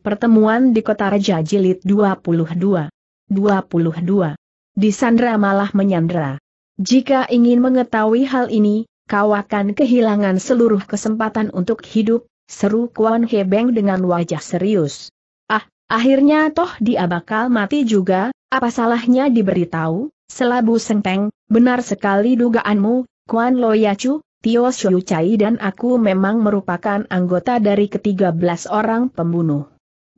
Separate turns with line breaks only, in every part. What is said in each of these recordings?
Pertemuan di Kota Raja Jilid 22. 22. Disandra malah menyandra. Jika ingin mengetahui hal ini, kau akan kehilangan seluruh kesempatan untuk hidup, seru Kuan Hebeng dengan wajah serius. Ah, akhirnya toh dia bakal mati juga, apa salahnya diberitahu, selabu senteng, benar sekali dugaanmu, Kuan Lo Loyacu, Tio Shuyu Chai dan aku memang merupakan anggota dari ketiga belas orang pembunuh.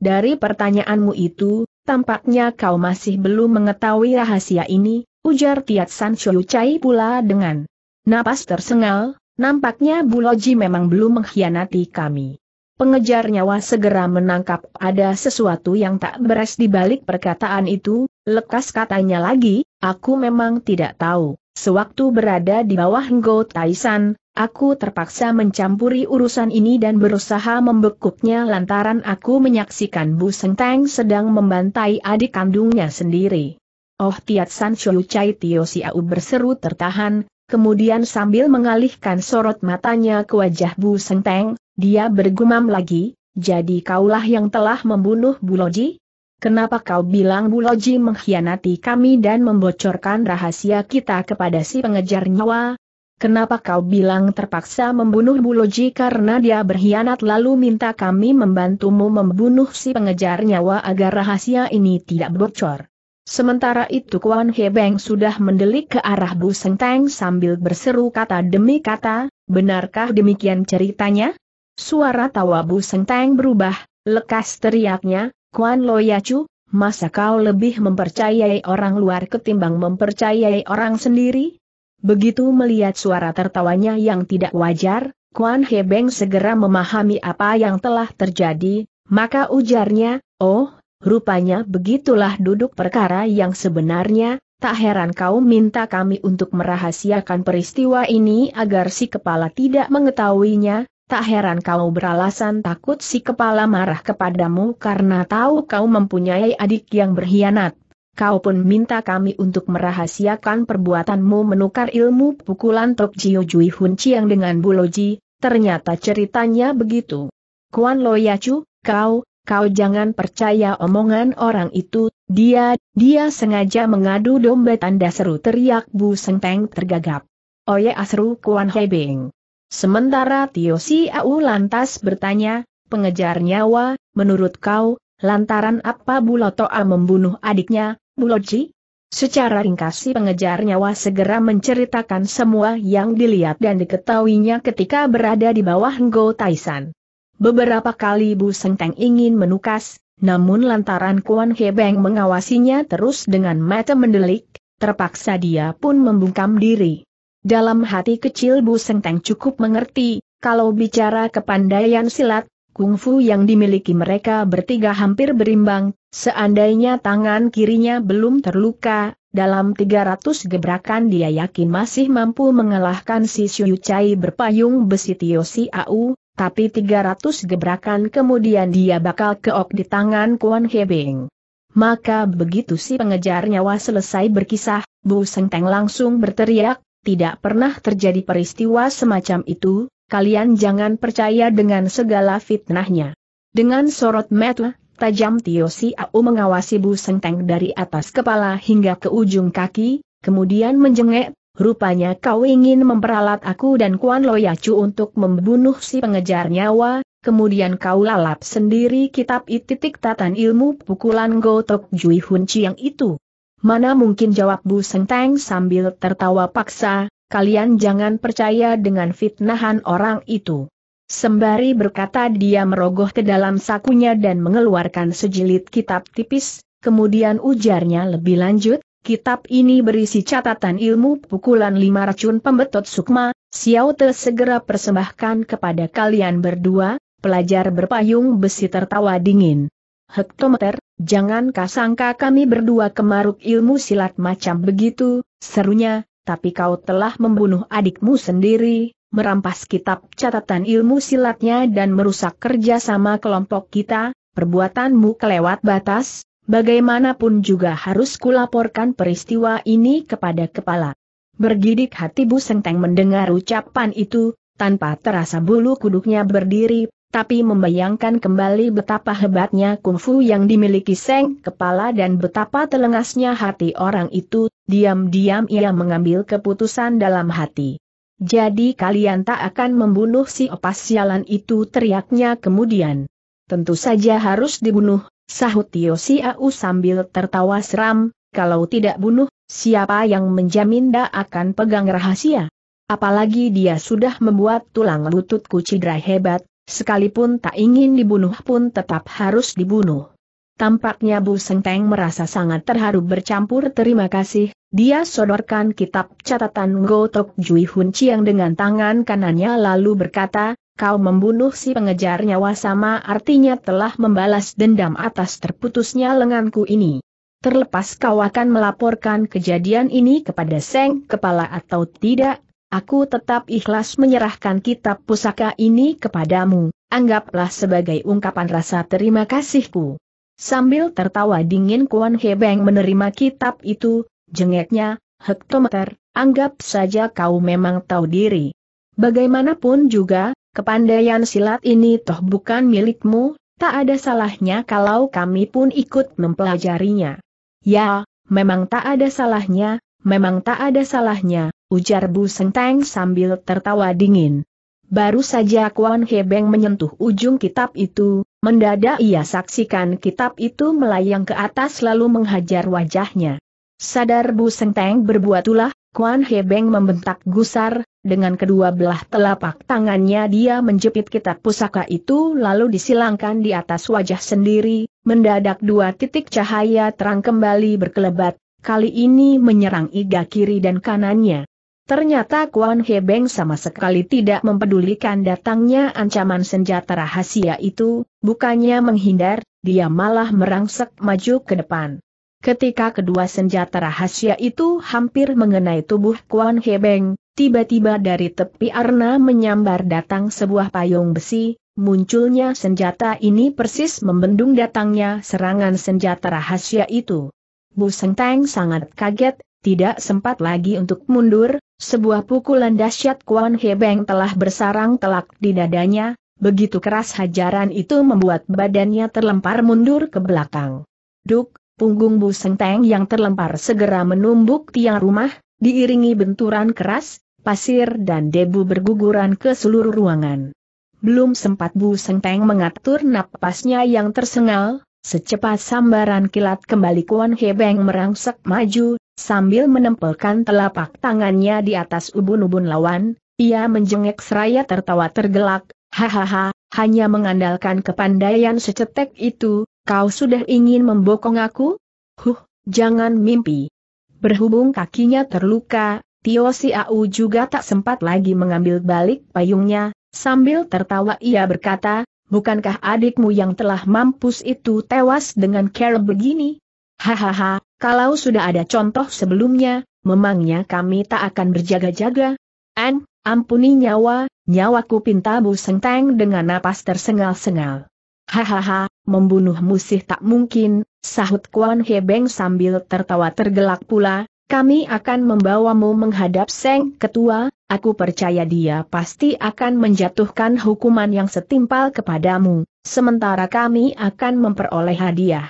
Dari pertanyaanmu itu, tampaknya kau masih belum mengetahui rahasia ini, ujar Tiat San Chiu Chai pula dengan napas tersengal, nampaknya Buloji memang belum mengkhianati kami. Pengejar nyawa segera menangkap ada sesuatu yang tak beres di balik perkataan itu, lekas katanya lagi, aku memang tidak tahu. Sewaktu berada di bawah Ngo Taisan, Aku terpaksa mencampuri urusan ini dan berusaha membekuknya lantaran aku menyaksikan Bu Sengteng sedang membantai adik kandungnya sendiri. Oh Tiat San Shou Chai Tio Siau berseru tertahan, kemudian sambil mengalihkan sorot matanya ke wajah Bu Sengteng, dia bergumam lagi, jadi kaulah yang telah membunuh Bu Loji? Kenapa kau bilang Bu Loji mengkhianati kami dan membocorkan rahasia kita kepada si pengejar nyawa? Kenapa kau bilang terpaksa membunuh Buloji karena dia berkhianat lalu minta kami membantumu membunuh si pengejar nyawa agar rahasia ini tidak bocor? Sementara itu Kwan Hebeng sudah mendelik ke arah Bu Sengteng sambil berseru kata demi kata, benarkah demikian ceritanya? Suara tawa Bu Sengteng berubah, lekas teriaknya, Kwan Loyacu, masa kau lebih mempercayai orang luar ketimbang mempercayai orang sendiri? Begitu melihat suara tertawanya yang tidak wajar, Kuan Hebeng segera memahami apa yang telah terjadi, maka ujarnya, oh, rupanya begitulah duduk perkara yang sebenarnya, tak heran kau minta kami untuk merahasiakan peristiwa ini agar si kepala tidak mengetahuinya, tak heran kau beralasan takut si kepala marah kepadamu karena tahu kau mempunyai adik yang berkhianat kau pun minta kami untuk merahasiakan perbuatanmu menukar ilmu pukulan Tok Jiu Jui Hun Chiang dengan Buloji, ternyata ceritanya begitu. Kuan Lo Loyacu, kau, kau jangan percaya omongan orang itu, dia, dia sengaja mengadu domba tanda seru teriak Bu Seng Peng tergagap. Oye asru Kuan Hebing. Sementara Tio Si Au lantas bertanya, pengejar nyawa, menurut kau, Lantaran apa Bulotoa membunuh adiknya, Buloji? Secara ringkas si pengejar nyawa segera menceritakan semua yang dilihat dan diketahuinya ketika berada di bawah Ngo Taisan. Beberapa kali Bu Sengteng ingin menukas, namun lantaran Kuan Hebeng mengawasinya terus dengan mata mendelik, terpaksa dia pun membungkam diri. Dalam hati kecil Bu Sengteng cukup mengerti, kalau bicara kepandaian silat, Kungfu yang dimiliki mereka bertiga hampir berimbang, seandainya tangan kirinya belum terluka, dalam 300 gebrakan dia yakin masih mampu mengalahkan si Shuyu Chai berpayung besi Tio Si Au, tapi 300 gebrakan kemudian dia bakal keok di tangan Kuan Hebing. Maka begitu si pengejar nyawa selesai berkisah, Bu Sengteng langsung berteriak, tidak pernah terjadi peristiwa semacam itu, kalian jangan percaya dengan segala fitnahnya. Dengan sorot mata tajam Tio Siau mengawasi Bu Sengteng dari atas kepala hingga ke ujung kaki, kemudian menjengek, rupanya kau ingin memperalat aku dan Kuan Lo Yacu untuk membunuh si pengejar nyawa, kemudian kau lalap sendiri kitab ititik tatan ilmu pukulan gotok Jui Hun Chiang itu. Mana mungkin jawab Bu Sengteng sambil tertawa paksa, kalian jangan percaya dengan fitnahan orang itu. Sembari berkata dia merogoh ke dalam sakunya dan mengeluarkan sejilid kitab tipis, kemudian ujarnya lebih lanjut, kitab ini berisi catatan ilmu pukulan lima racun pembetot sukma, Xiao Te segera persembahkan kepada kalian berdua, pelajar berpayung besi tertawa dingin. Hektometer, jangan kasangka kami berdua kemaruk ilmu silat macam begitu, serunya, tapi kau telah membunuh adikmu sendiri, merampas kitab catatan ilmu silatnya dan merusak kerja sama kelompok kita, perbuatanmu kelewat batas, bagaimanapun juga harus kulaporkan peristiwa ini kepada kepala. Bergidik hati Bu Sengteng mendengar ucapan itu, tanpa terasa bulu kuduknya berdiri, tapi membayangkan kembali betapa hebatnya kungfu yang dimiliki Seng Kepala dan betapa telengasnya hati orang itu, diam-diam ia mengambil keputusan dalam hati. Jadi kalian tak akan membunuh si opas sialan itu teriaknya kemudian. Tentu saja harus dibunuh, sahut Tio Siau sambil tertawa seram, kalau tidak bunuh, siapa yang menjamin tak akan pegang rahasia? Apalagi dia sudah membuat tulang lututku cedera hebat, Sekalipun tak ingin dibunuh pun tetap harus dibunuh. Tampaknya Bu Sengteng merasa sangat terharu bercampur terima kasih, dia sodorkan kitab catatan Gotok Jui Hun Chiang dengan tangan kanannya lalu berkata, kau membunuh si pengejar nyawa sama artinya telah membalas dendam atas terputusnya lenganku ini. Terlepas kau akan melaporkan kejadian ini kepada Seng Kepala atau tidak, aku tetap ikhlas menyerahkan kitab pusaka ini kepadamu, anggaplah sebagai ungkapan rasa terima kasihku. Sambil tertawa dingin Kuan Hebeng menerima kitab itu, jengeknya, hektometer, anggap saja kau memang tahu diri. Bagaimanapun juga, kepandaian silat ini toh bukan milikmu, tak ada salahnya kalau kami pun ikut mempelajarinya. Ya, memang tak ada salahnya, memang tak ada salahnya, ujar Bu Senteng sambil tertawa dingin. Baru saja Kuan Hebeng menyentuh ujung kitab itu, mendadak ia saksikan kitab itu melayang ke atas lalu menghajar wajahnya. Sadar Bu Senteng ulah, Kuan Hebeng membentak gusar, dengan kedua belah telapak tangannya dia menjepit kitab pusaka itu lalu disilangkan di atas wajah sendiri, mendadak dua titik cahaya terang kembali berkelebat, kali ini menyerang iga kiri dan kanannya. Ternyata Kuan Hebeng sama sekali tidak mempedulikan datangnya ancaman senjata rahasia itu, bukannya menghindar, dia malah merangsek maju ke depan. Ketika kedua senjata rahasia itu hampir mengenai tubuh Kuan Hebeng, tiba-tiba dari tepi arna menyambar datang sebuah payung besi, munculnya senjata ini persis membendung datangnya serangan senjata rahasia itu. Bu Seng Teng sangat kaget, tidak sempat lagi untuk mundur, sebuah pukulan dahsyat Kuan Hebeng telah bersarang telak di dadanya, begitu keras hajaran itu membuat badannya terlempar mundur ke belakang. Duk, punggung Bu Sengteng yang terlempar segera menumbuk tiang rumah, diiringi benturan keras, pasir dan debu berguguran ke seluruh ruangan. Belum sempat Bu Sengteng mengatur napasnya yang tersengal, secepat sambaran kilat kembali Kuan Hebeng merangsek maju, Sambil menempelkan telapak tangannya di atas ubun-ubun lawan, ia menjengek seraya tertawa tergelak, hahaha, hanya mengandalkan kepandaian secetek itu, kau sudah ingin membokong aku? Huh, jangan mimpi. Berhubung kakinya terluka, Tio Si Au juga tak sempat lagi mengambil balik payungnya, sambil tertawa ia berkata, bukankah adikmu yang telah mampus itu tewas dengan cara begini? Hahaha, kalau sudah ada contoh sebelumnya, memangnya kami tak akan berjaga-jaga? An, ampuni nyawa, nyawaku pinta Bu Sengteng dengan napas tersengal-sengal. Hahaha, membunuh musih tak mungkin, sahut Kuan Hebeng sambil tertawa tergelak pula, kami akan membawamu menghadap Seng Ketua, aku percaya dia pasti akan menjatuhkan hukuman yang setimpal kepadamu, sementara kami akan memperoleh hadiah.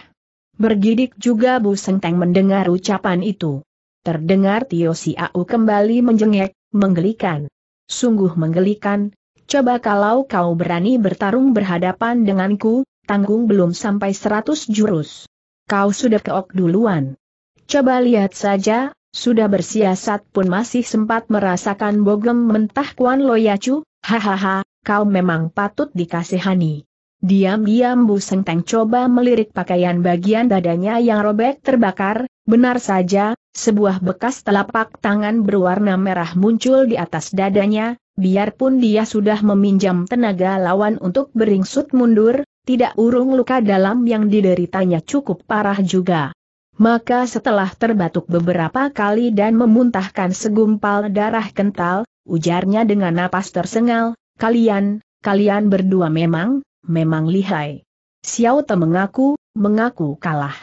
Bergidik juga Bu Senteng mendengar ucapan itu. Terdengar Tio Si Siau kembali menjengek, menggelikan. Sungguh menggelikan, coba kalau kau berani bertarung berhadapan denganku, tanggung belum sampai seratus jurus. Kau sudah keok duluan. Coba lihat saja, sudah bersiasat pun masih sempat merasakan bogem mentah Kuan Loyacu, hahaha, kau memang patut dikasihani. Diam-diam Bu Sengteng coba melirik pakaian bagian dadanya yang robek terbakar, benar saja, sebuah bekas telapak tangan berwarna merah muncul di atas dadanya, biarpun dia sudah meminjam tenaga lawan untuk beringsut mundur, tidak urung luka dalam yang dideritanya cukup parah juga. Maka setelah terbatuk beberapa kali dan memuntahkan segumpal darah kental, ujarnya dengan napas tersengal, kalian, kalian berdua memang, memang lihai. Xiao Te mengaku, mengaku kalah.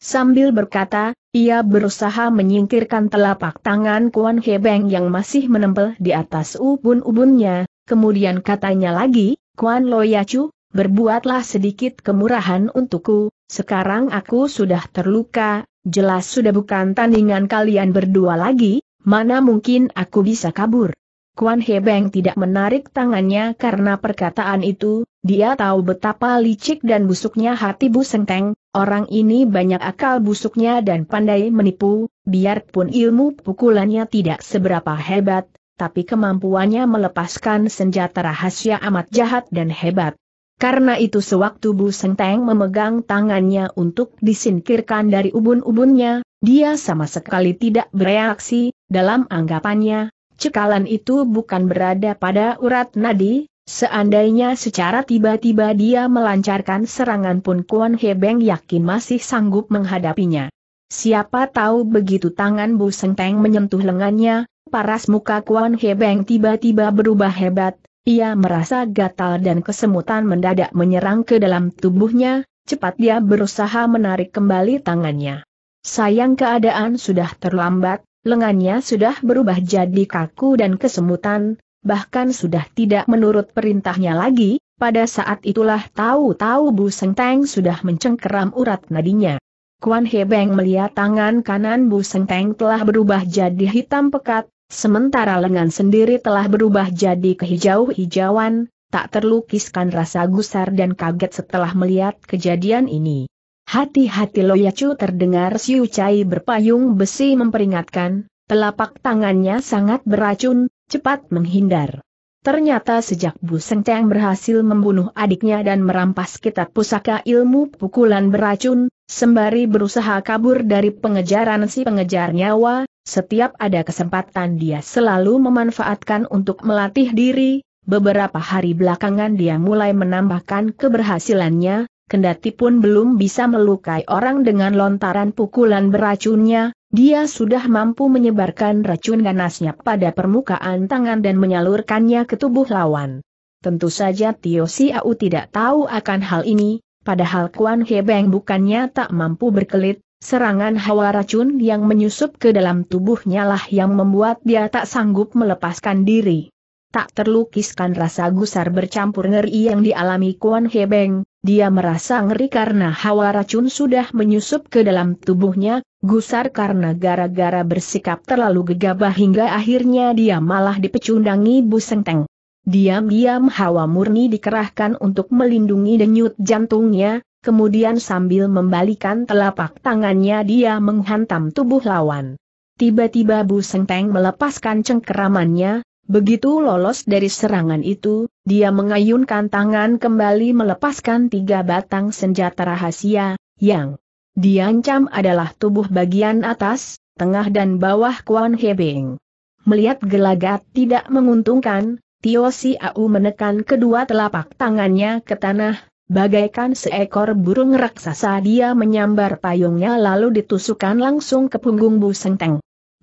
Sambil berkata, ia berusaha menyingkirkan telapak tangan Kuan Hebeng yang masih menempel di atas ubun-ubunnya, kemudian katanya lagi, Kuan Loyacu, berbuatlah sedikit kemurahan untukku, sekarang aku sudah terluka, jelas sudah bukan tandingan kalian berdua lagi, mana mungkin aku bisa kabur. Kuan Hebeng tidak menarik tangannya karena perkataan itu, dia tahu betapa licik dan busuknya hati Bu Senteng. orang ini banyak akal busuknya dan pandai menipu, biarpun ilmu pukulannya tidak seberapa hebat, tapi kemampuannya melepaskan senjata rahasia amat jahat dan hebat. Karena itu sewaktu Bu Senteng memegang tangannya untuk disingkirkan dari ubun-ubunnya, dia sama sekali tidak bereaksi, dalam anggapannya, cekalan itu bukan berada pada urat nadi, Seandainya secara tiba-tiba dia melancarkan serangan pun Kuan Hebeng yakin masih sanggup menghadapinya. Siapa tahu begitu tangan Bu Sengteng menyentuh lengannya, paras muka Kuan Hebeng tiba-tiba berubah hebat, ia merasa gatal dan kesemutan mendadak menyerang ke dalam tubuhnya, cepat dia berusaha menarik kembali tangannya. Sayang keadaan sudah terlambat, lengannya sudah berubah jadi kaku dan kesemutan, bahkan sudah tidak menurut perintahnya lagi, pada saat itulah tahu-tahu Bu Sengteng sudah mencengkeram urat nadinya. Kuan He Beng melihat tangan kanan Bu Sengteng telah berubah jadi hitam pekat, sementara lengan sendiri telah berubah jadi kehijau-hijauan, tak terlukiskan rasa gusar dan kaget setelah melihat kejadian ini. Hati-hati Loyacu terdengar Siu Cai berpayung besi memperingatkan, telapak tangannya sangat beracun, cepat menghindar. Ternyata sejak Bu Seng berhasil membunuh adiknya dan merampas kitab pusaka ilmu pukulan beracun, sembari berusaha kabur dari pengejaran si pengejar nyawa, setiap ada kesempatan dia selalu memanfaatkan untuk melatih diri, beberapa hari belakangan dia mulai menambahkan keberhasilannya, kendati pun belum bisa melukai orang dengan lontaran pukulan beracunnya, dia sudah mampu menyebarkan racun ganasnya pada permukaan tangan dan menyalurkannya ke tubuh lawan. Tentu saja Tio Siau tidak tahu akan hal ini, padahal Kuan Hebeng bukannya tak mampu berkelit, serangan hawa racun yang menyusup ke dalam tubuhnya lah yang membuat dia tak sanggup melepaskan diri. Tak terlukiskan rasa gusar bercampur ngeri yang dialami Kuan Hebeng, dia merasa ngeri karena hawa racun sudah menyusup ke dalam tubuhnya, gusar karena gara-gara bersikap terlalu gegabah hingga akhirnya dia malah dipecundangi Bu Sengteng. Diam-diam hawa murni dikerahkan untuk melindungi denyut jantungnya, kemudian sambil membalikan telapak tangannya dia menghantam tubuh lawan. Tiba-tiba Bu Sengteng melepaskan cengkeramannya, Begitu lolos dari serangan itu, dia mengayunkan tangan kembali melepaskan tiga batang senjata rahasia, yang diancam adalah tubuh bagian atas, tengah dan bawah Kuan Hebing. Melihat gelagat tidak menguntungkan, Tio Si Au menekan kedua telapak tangannya ke tanah, bagaikan seekor burung raksasa dia menyambar payungnya lalu ditusukkan langsung ke punggung Bu Seng Teng.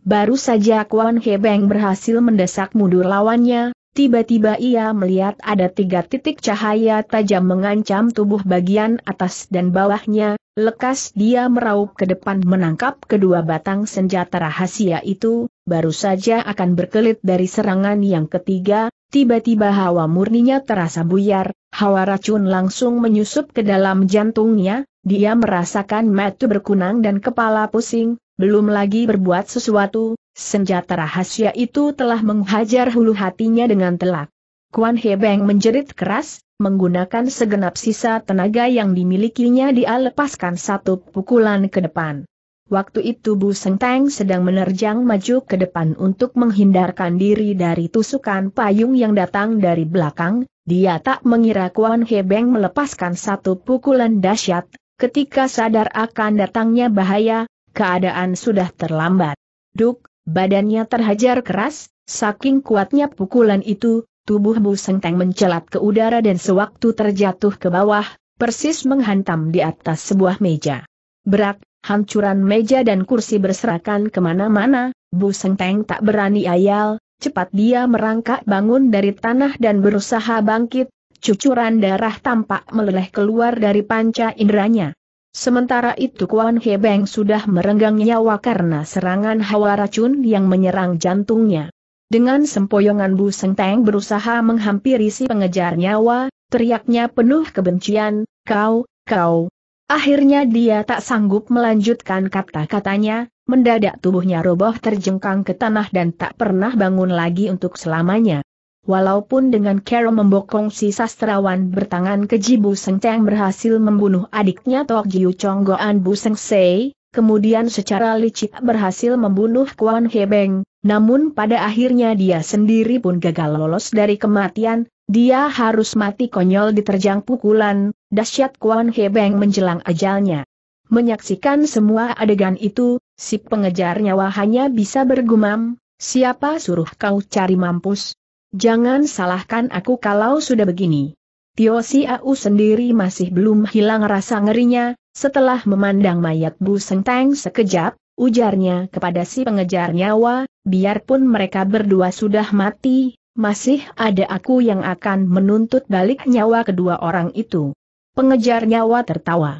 Baru saja Kwan Hebeng berhasil mendesak mundur lawannya, tiba-tiba ia melihat ada tiga titik cahaya tajam mengancam tubuh bagian atas dan bawahnya, lekas dia meraup ke depan menangkap kedua batang senjata rahasia itu, baru saja akan berkelit dari serangan yang ketiga, tiba-tiba hawa murninya terasa buyar, hawa racun langsung menyusup ke dalam jantungnya, dia merasakan metu berkunang dan kepala pusing, belum lagi berbuat sesuatu, senjata rahasia itu telah menghajar hulu hatinya dengan telak. Kuan Hebeng menjerit keras, menggunakan segenap sisa tenaga yang dimilikinya dia lepaskan satu pukulan ke depan. Waktu itu Bu Seng Teng sedang menerjang maju ke depan untuk menghindarkan diri dari tusukan payung yang datang dari belakang, dia tak mengira Kuan Hebeng melepaskan satu pukulan dahsyat, ketika sadar akan datangnya bahaya, keadaan sudah terlambat. Duk, badannya terhajar keras, saking kuatnya pukulan itu, tubuh Bu Sengteng mencelat ke udara dan sewaktu terjatuh ke bawah, persis menghantam di atas sebuah meja. Berak, hancuran meja dan kursi berserakan kemana-mana, Bu Sengteng tak berani ayal, cepat dia merangkak bangun dari tanah dan berusaha bangkit, cucuran darah tampak meleleh keluar dari panca inderanya. Sementara itu Kuan Hebeng sudah merenggang nyawa karena serangan hawa racun yang menyerang jantungnya. Dengan sempoyongan Bu Sengteng berusaha menghampiri si pengejar nyawa, teriaknya penuh kebencian, kau, kau. Akhirnya dia tak sanggup melanjutkan kata-katanya, mendadak tubuhnya roboh terjengkang ke tanah dan tak pernah bangun lagi untuk selamanya walaupun dengan Carol membokong si sastrawan bertangan keji Bu Seng Cheng berhasil membunuh adiknya Tok Jiu Goan Bu Seng Sei, kemudian secara licik berhasil membunuh Kuan Beng, namun pada akhirnya dia sendiri pun gagal lolos dari kematian, dia harus mati konyol diterjang pukulan, dahsyat Kuan Beng menjelang ajalnya. Menyaksikan semua adegan itu, si pengejar nyawa hanya bisa bergumam, siapa suruh kau cari mampus, Jangan salahkan aku kalau sudah begini. Tio Si Au sendiri masih belum hilang rasa ngerinya, setelah memandang mayat Bu Sengteng sekejap, ujarnya kepada si pengejar nyawa, biarpun mereka berdua sudah mati, masih ada aku yang akan menuntut balik nyawa kedua orang itu. Pengejar nyawa tertawa.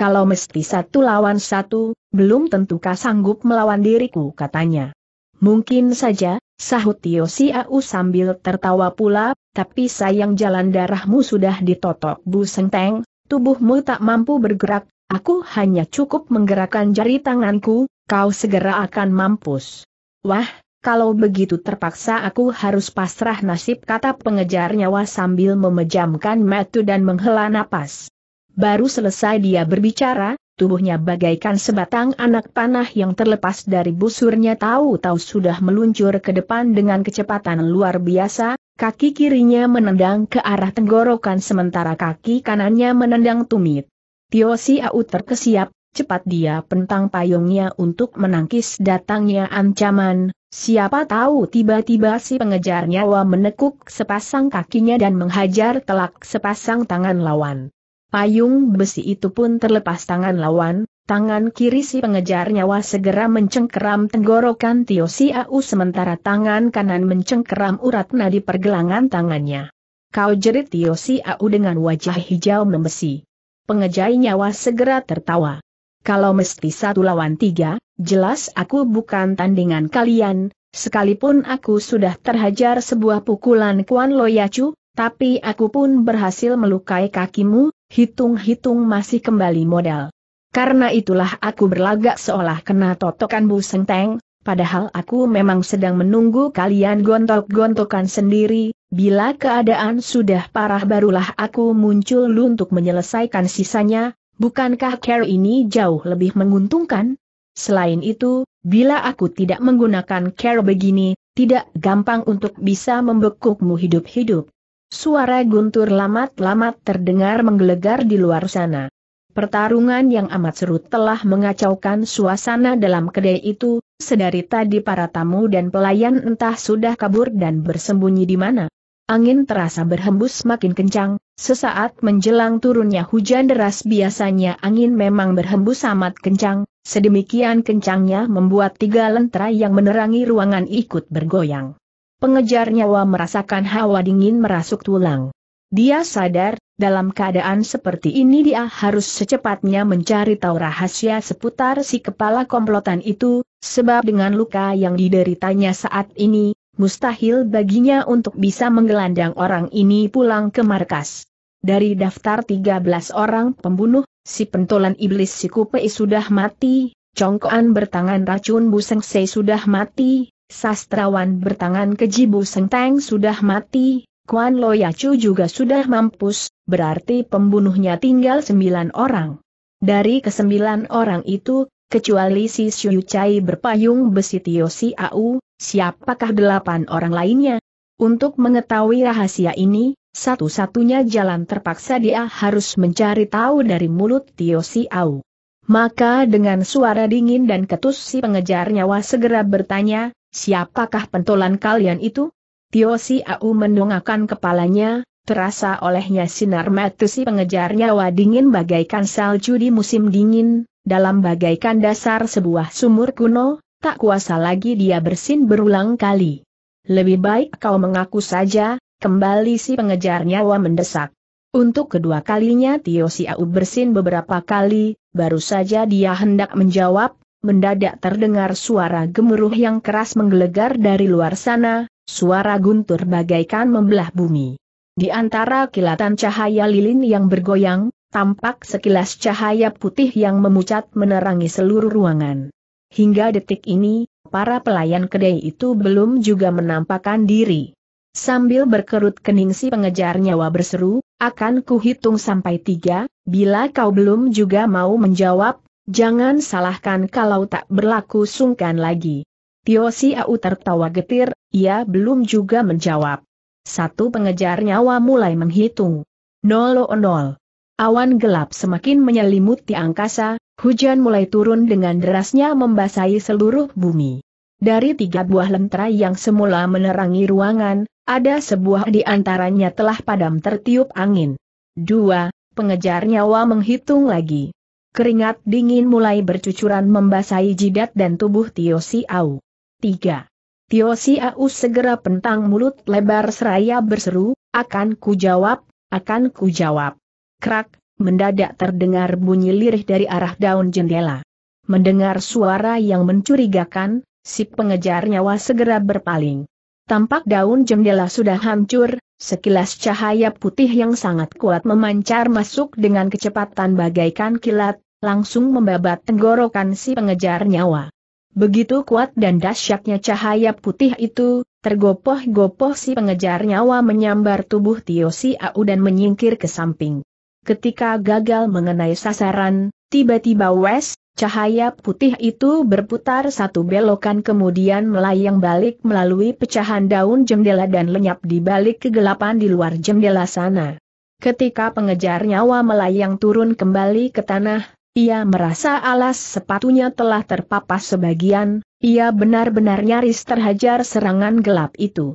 Kalau mesti satu lawan satu, belum tentukah sanggup melawan diriku katanya. Mungkin saja, sahut Tio Siau sambil tertawa pula, tapi sayang jalan darahmu sudah ditotok Bu Senteng, tubuhmu tak mampu bergerak, aku hanya cukup menggerakkan jari tanganku, kau segera akan mampus. Wah, kalau begitu terpaksa aku harus pasrah nasib kata pengejar nyawa sambil memejamkan mata dan menghela napas. Baru selesai dia berbicara, tubuhnya bagaikan sebatang anak panah yang terlepas dari busurnya tahu-tahu sudah meluncur ke depan dengan kecepatan luar biasa, kaki kirinya menendang ke arah tenggorokan sementara kaki kanannya menendang tumit. Tio Siau terkesiap, cepat dia pentang payungnya untuk menangkis datangnya ancaman, siapa tahu tiba-tiba si pengejar nyawa menekuk sepasang kakinya dan menghajar telak sepasang tangan lawan. Payung besi itu pun terlepas tangan lawan, tangan kiri si pengejar nyawa segera mencengkeram tenggorokan Tio Si Au sementara tangan kanan mencengkeram urat nadi pergelangan tangannya. Kau jerit Tio Si Au dengan wajah hijau membesi. Pengejar nyawa segera tertawa. Kalau mesti satu lawan tiga, jelas aku bukan tandingan kalian, sekalipun aku sudah terhajar sebuah pukulan Kuan Loyacu, tapi aku pun berhasil melukai kakimu, hitung-hitung masih kembali modal. Karena itulah aku berlagak seolah kena totokan Bu Sengteng, padahal aku memang sedang menunggu kalian gontok-gontokan sendiri, bila keadaan sudah parah barulah aku muncul untuk menyelesaikan sisanya, bukankah care ini jauh lebih menguntungkan? Selain itu, bila aku tidak menggunakan care begini, tidak gampang untuk bisa membekukmu hidup-hidup. Suara guntur lamat-lamat terdengar menggelegar di luar sana. Pertarungan yang amat seru telah mengacaukan suasana dalam kedai itu, sedari tadi para tamu dan pelayan entah sudah kabur dan bersembunyi di mana. Angin terasa berhembus makin kencang, sesaat menjelang turunnya hujan deras biasanya angin memang berhembus amat kencang, sedemikian kencangnya membuat tiga lentera yang menerangi ruangan ikut bergoyang. Pengejar nyawa merasakan hawa dingin merasuk tulang. Dia sadar, dalam keadaan seperti ini dia harus secepatnya mencari tahu rahasia seputar si kepala komplotan itu, sebab dengan luka yang dideritanya saat ini, mustahil baginya untuk bisa menggelandang orang ini pulang ke markas. Dari daftar 13 orang pembunuh, si pentolan iblis si Kupei sudah mati, congkoan bertangan racun Buseng Se sudah mati, Sastrawan bertangan Bu senteng sudah mati, Kuan Loyacu juga sudah mampus, berarti pembunuhnya tinggal sembilan orang. Dari kesembilan orang itu, kecuali si Chai berpayung besi Tio Si Au, siapakah delapan orang lainnya? Untuk mengetahui rahasia ini, satu-satunya jalan terpaksa dia harus mencari tahu dari mulut Tio Si Au. Maka dengan suara dingin dan ketus si pengejar nyawa segera bertanya, Siapakah pentolan kalian itu? Tio Si Au mendongakkan kepalanya, terasa olehnya sinar mata si pengejar nyawa dingin bagaikan salju di musim dingin, dalam bagaikan dasar sebuah sumur kuno, tak kuasa lagi dia bersin berulang kali. Lebih baik kau mengaku saja, kembali si pengejar nyawa mendesak. Untuk kedua kalinya Tio Au bersin beberapa kali, baru saja dia hendak menjawab, mendadak terdengar suara gemuruh yang keras menggelegar dari luar sana, suara guntur bagaikan membelah bumi. Di antara kilatan cahaya lilin yang bergoyang, tampak sekilas cahaya putih yang memucat menerangi seluruh ruangan. Hingga detik ini, para pelayan kedai itu belum juga menampakkan diri. Sambil berkerut kening si pengejar nyawa berseru, akan kuhitung sampai tiga, bila kau belum juga mau menjawab, Jangan salahkan kalau tak berlaku sungkan lagi. Tio Siau tertawa getir, ia belum juga menjawab. Satu pengejar nyawa mulai menghitung. Nol nol. Awan gelap semakin menyelimuti angkasa, hujan mulai turun dengan derasnya membasahi seluruh bumi. Dari tiga buah lentera yang semula menerangi ruangan, ada sebuah di antaranya telah padam tertiup angin. Dua, pengejar nyawa menghitung lagi. Keringat dingin mulai bercucuran membasahi jidat dan tubuh Tio Si Au. 3. Tio Si Au segera pentang mulut lebar seraya berseru, akan ku jawab, akan ku jawab. Krak, mendadak terdengar bunyi lirih dari arah daun jendela. Mendengar suara yang mencurigakan, si pengejar nyawa segera berpaling. Tampak daun jendela sudah hancur, Sekilas cahaya putih yang sangat kuat memancar masuk dengan kecepatan bagaikan kilat, langsung membabat tenggorokan si pengejar nyawa. Begitu kuat dan dahsyatnya cahaya putih itu, tergopoh-gopoh si pengejar nyawa menyambar tubuh Tio Si Au dan menyingkir ke samping. Ketika gagal mengenai sasaran, tiba-tiba Wes, Cahaya putih itu berputar satu belokan kemudian melayang balik melalui pecahan daun jendela dan lenyap di balik kegelapan di luar jendela sana. Ketika pengejar nyawa melayang turun kembali ke tanah, ia merasa alas sepatunya telah terpapas sebagian, ia benar-benar nyaris terhajar serangan gelap itu.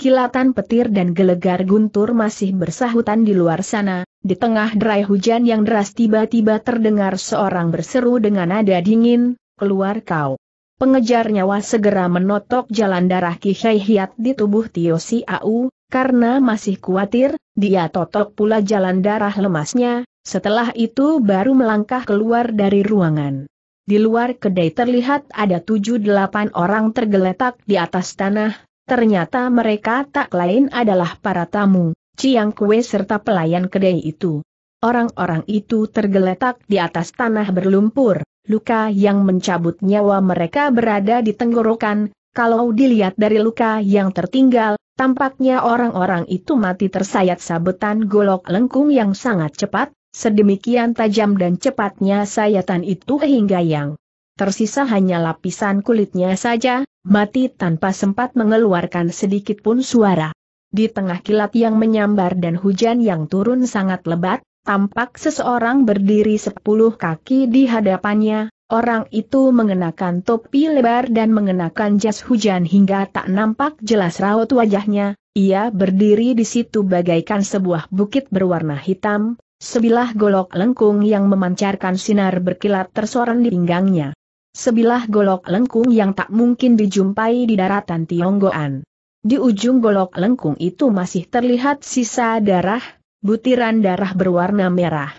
Kilatan petir dan gelegar guntur masih bersahutan di luar sana, di tengah derai hujan yang deras tiba-tiba terdengar seorang berseru dengan nada dingin, keluar kau. Pengejar nyawa segera menotok jalan darah Kihai Hiat di tubuh Tio Si Au, karena masih khawatir, dia totok pula jalan darah lemasnya, setelah itu baru melangkah keluar dari ruangan. Di luar kedai terlihat ada tujuh delapan orang tergeletak di atas tanah, ternyata mereka tak lain adalah para tamu. Ciang Kue serta pelayan kedai itu. Orang-orang itu tergeletak di atas tanah berlumpur, luka yang mencabut nyawa mereka berada di tenggorokan, kalau dilihat dari luka yang tertinggal, tampaknya orang-orang itu mati tersayat sabetan golok lengkung yang sangat cepat, sedemikian tajam dan cepatnya sayatan itu hingga yang tersisa hanya lapisan kulitnya saja, mati tanpa sempat mengeluarkan sedikit pun suara. Di tengah kilat yang menyambar dan hujan yang turun sangat lebat, tampak seseorang berdiri sepuluh kaki di hadapannya, orang itu mengenakan topi lebar dan mengenakan jas hujan hingga tak nampak jelas raut wajahnya, ia berdiri di situ bagaikan sebuah bukit berwarna hitam, sebilah golok lengkung yang memancarkan sinar berkilat tersorot di pinggangnya. Sebilah golok lengkung yang tak mungkin dijumpai di daratan Tionggoan. Di ujung golok lengkung itu masih terlihat sisa darah, butiran darah berwarna merah.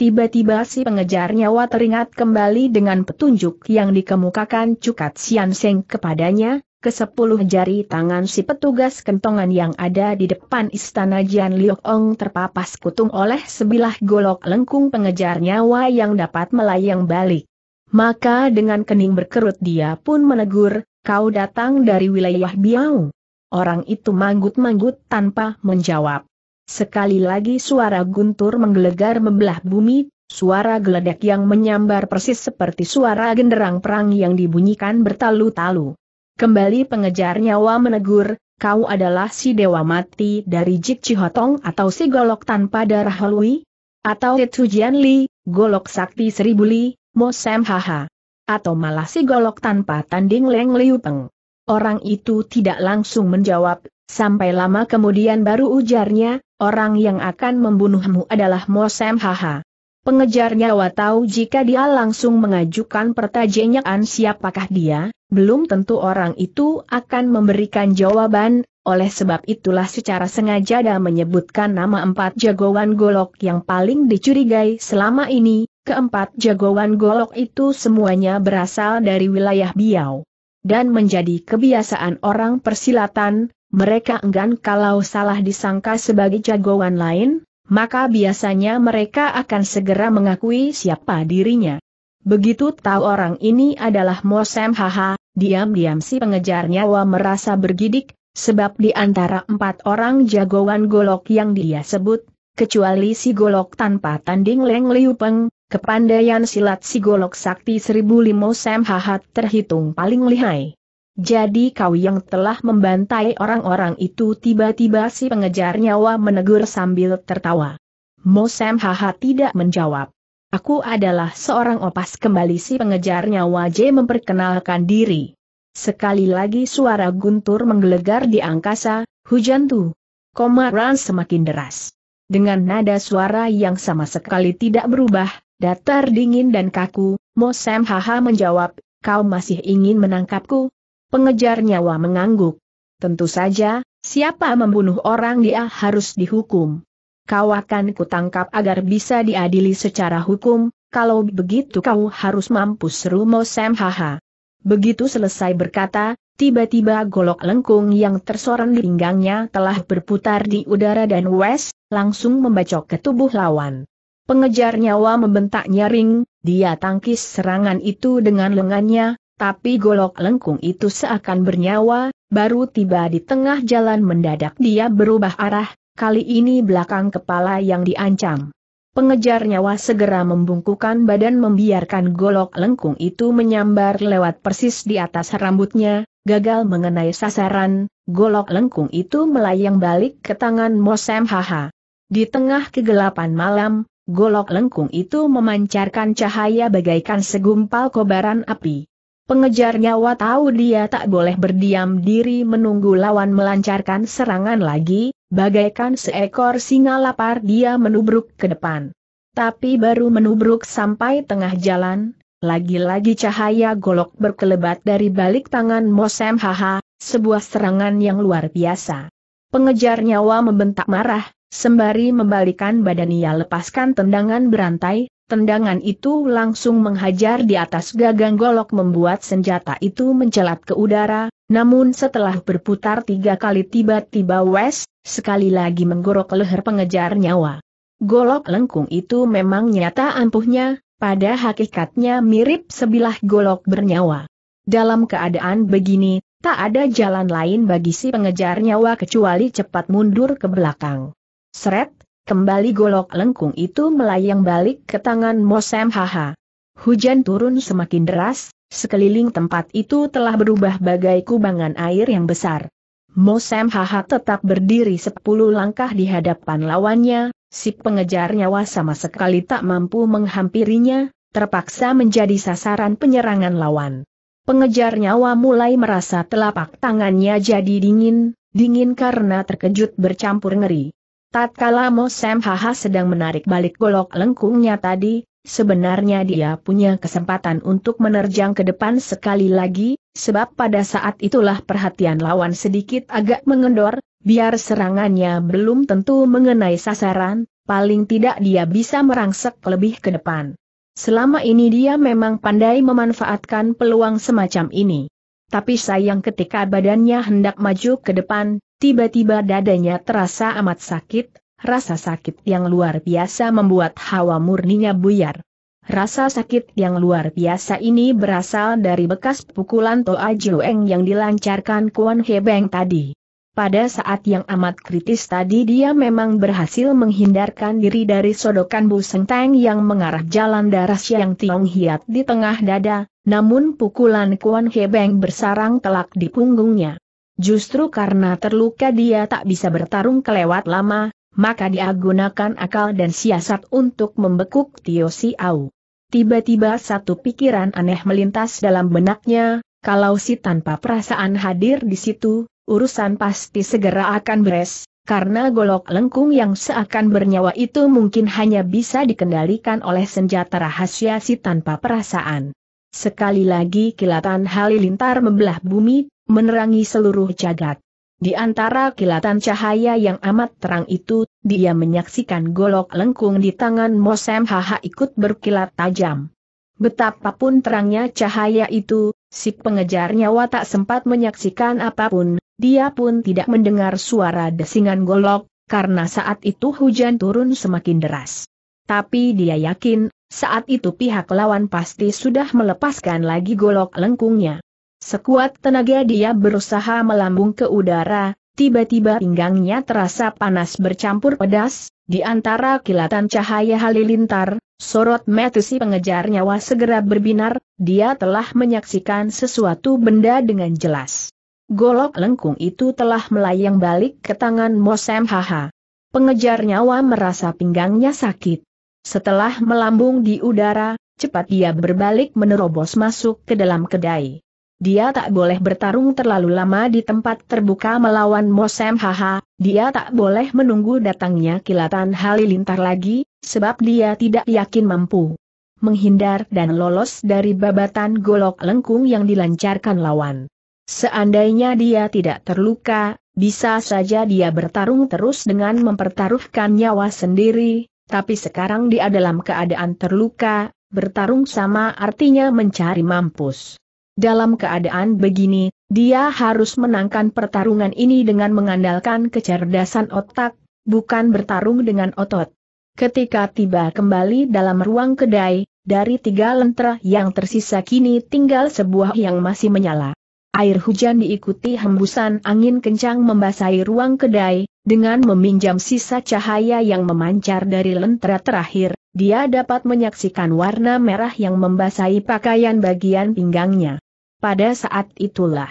Tiba-tiba si pengejar nyawa teringat kembali dengan petunjuk yang dikemukakan Cukat Sian Seng kepadanya, ke sepuluh jari tangan si petugas kentongan yang ada di depan istana Jian Liok Ong terpapas kutung oleh sebilah golok lengkung pengejar nyawa yang dapat melayang balik. Maka dengan kening berkerut dia pun menegur, kau datang dari wilayah Biau. Orang itu manggut-manggut tanpa menjawab. Sekali lagi suara guntur menggelegar membelah bumi, suara geledek yang menyambar persis seperti suara genderang perang yang dibunyikan bertalu-talu. Kembali pengejar nyawa menegur, kau adalah si dewa mati dari Jik Cihotong atau si golok tanpa darah halui? Atau Tujian Jianli, golok sakti seribu Li, Mosem Haha? Atau malah si golok tanpa tanding Leng Liu Peng? Orang itu tidak langsung menjawab, sampai lama kemudian baru ujarnya, orang yang akan membunuhmu adalah Mosem Haha. Pengejarnya tahu jika dia langsung mengajukan pertanyaan siapakah dia, belum tentu orang itu akan memberikan jawaban, oleh sebab itulah secara sengaja dia menyebutkan nama empat jagoan golok yang paling dicurigai selama ini, keempat jagoan golok itu semuanya berasal dari wilayah Biau dan menjadi kebiasaan orang persilatan, mereka enggan kalau salah disangka sebagai jagoan lain, maka biasanya mereka akan segera mengakui siapa dirinya. Begitu tahu orang ini adalah Mosem Haha, diam-diam si pengejar nyawa merasa bergidik, sebab di antara empat orang jagoan golok yang dia sebut, kecuali si golok tanpa tanding Leng Liu Peng, Kepandaian silat si golok sakti seribu limo Sam Hahat terhitung paling lihai. Jadi kau yang telah membantai orang-orang itu tiba-tiba si pengejar nyawa menegur sambil tertawa. Mosem haha tidak menjawab. Aku adalah seorang opas kembali si pengejar nyawa J memperkenalkan diri. Sekali lagi suara guntur menggelegar di angkasa, hujan tuh. Komaran semakin deras. Dengan nada suara yang sama sekali tidak berubah, Datar dingin dan kaku, Mosem Haha menjawab, kau masih ingin menangkapku? Pengejar nyawa mengangguk. Tentu saja, siapa membunuh orang dia harus dihukum. Kau akan kutangkap agar bisa diadili secara hukum, kalau begitu kau harus mampu seru Mosem Haha. Begitu selesai berkata, tiba-tiba golok lengkung yang tersorong di pinggangnya telah berputar di udara dan Wes, langsung membacok ke tubuh lawan. Pengejar nyawa membentak nyaring, dia tangkis serangan itu dengan lengannya, tapi golok lengkung itu seakan bernyawa, baru tiba di tengah jalan mendadak dia berubah arah, kali ini belakang kepala yang diancam. Pengejar nyawa segera membungkukan badan membiarkan golok lengkung itu menyambar lewat persis di atas rambutnya, gagal mengenai sasaran, golok lengkung itu melayang balik ke tangan Mosem Haha. Di tengah kegelapan malam, Golok lengkung itu memancarkan cahaya bagaikan segumpal kobaran api. Pengejar nyawa tahu dia tak boleh berdiam diri menunggu lawan melancarkan serangan lagi, bagaikan seekor singa lapar dia menubruk ke depan. Tapi baru menubruk sampai tengah jalan, lagi-lagi cahaya golok berkelebat dari balik tangan Mosem Haha, sebuah serangan yang luar biasa. Pengejar nyawa membentak marah, Sembari membalikan badan ia lepaskan tendangan berantai, tendangan itu langsung menghajar di atas gagang golok membuat senjata itu mencelat ke udara, namun setelah berputar tiga kali tiba-tiba Wes, sekali lagi menggorok leher pengejar nyawa. Golok lengkung itu memang nyata ampuhnya, pada hakikatnya mirip sebilah golok bernyawa. Dalam keadaan begini, tak ada jalan lain bagi si pengejar nyawa kecuali cepat mundur ke belakang. Seret, kembali golok lengkung itu melayang balik ke tangan Mosem Haha. Hujan turun semakin deras, sekeliling tempat itu telah berubah bagai kubangan air yang besar. Mosem Haha tetap berdiri sepuluh langkah di hadapan lawannya, si pengejar nyawa sama sekali tak mampu menghampirinya, terpaksa menjadi sasaran penyerangan lawan. Pengejar nyawa mulai merasa telapak tangannya jadi dingin, dingin karena terkejut bercampur ngeri. Tatkala Sam Haha sedang menarik balik golok lengkungnya tadi, sebenarnya dia punya kesempatan untuk menerjang ke depan sekali lagi, sebab pada saat itulah perhatian lawan sedikit agak mengendor, biar serangannya belum tentu mengenai sasaran, paling tidak dia bisa merangsek lebih ke depan. Selama ini dia memang pandai memanfaatkan peluang semacam ini. Tapi sayang ketika badannya hendak maju ke depan, tiba-tiba dadanya terasa amat sakit, rasa sakit yang luar biasa membuat hawa murninya buyar. Rasa sakit yang luar biasa ini berasal dari bekas pukulan Toa Jueng yang dilancarkan Kuan Hebeng tadi. Pada saat yang amat kritis tadi dia memang berhasil menghindarkan diri dari sodokan Bu Teng yang mengarah jalan darah Siang Tiong Hiat di tengah dada, namun pukulan Kuan Hebeng bersarang telak di punggungnya. Justru karena terluka dia tak bisa bertarung kelewat lama, maka dia gunakan akal dan siasat untuk membekuk Tio Siau. Tiba-tiba satu pikiran aneh melintas dalam benaknya, kalau si tanpa perasaan hadir di situ, urusan pasti segera akan beres, karena golok lengkung yang seakan bernyawa itu mungkin hanya bisa dikendalikan oleh senjata rahasia si tanpa perasaan. Sekali lagi kilatan halilintar membelah bumi, menerangi seluruh jagat. Di antara kilatan cahaya yang amat terang itu, dia menyaksikan golok lengkung di tangan Mosem Haha ikut berkilat tajam. Betapapun terangnya cahaya itu, si pengejarnya nyawa tak sempat menyaksikan apapun, dia pun tidak mendengar suara desingan golok, karena saat itu hujan turun semakin deras. Tapi dia yakin, saat itu pihak lawan pasti sudah melepaskan lagi golok lengkungnya. Sekuat tenaga dia berusaha melambung ke udara, tiba-tiba pinggangnya terasa panas bercampur pedas, di antara kilatan cahaya halilintar, sorot mata si pengejar nyawa segera berbinar, dia telah menyaksikan sesuatu benda dengan jelas. Golok lengkung itu telah melayang balik ke tangan Mosem Haha. Pengejar nyawa merasa pinggangnya sakit. Setelah melambung di udara, cepat dia berbalik menerobos masuk ke dalam kedai. Dia tak boleh bertarung terlalu lama di tempat terbuka melawan Mosem Haha, dia tak boleh menunggu datangnya kilatan halilintar lagi, sebab dia tidak yakin mampu menghindar dan lolos dari babatan golok lengkung yang dilancarkan lawan. Seandainya dia tidak terluka, bisa saja dia bertarung terus dengan mempertaruhkan nyawa sendiri, tapi sekarang dia dalam keadaan terluka, bertarung sama artinya mencari mampus. Dalam keadaan begini, dia harus menangkan pertarungan ini dengan mengandalkan kecerdasan otak, bukan bertarung dengan otot. Ketika tiba kembali dalam ruang kedai, dari tiga lentera yang tersisa kini tinggal sebuah yang masih menyala. Air hujan diikuti hembusan angin kencang membasahi ruang kedai, dengan meminjam sisa cahaya yang memancar dari lentera terakhir, dia dapat menyaksikan warna merah yang membasahi pakaian bagian pinggangnya. Pada saat itulah,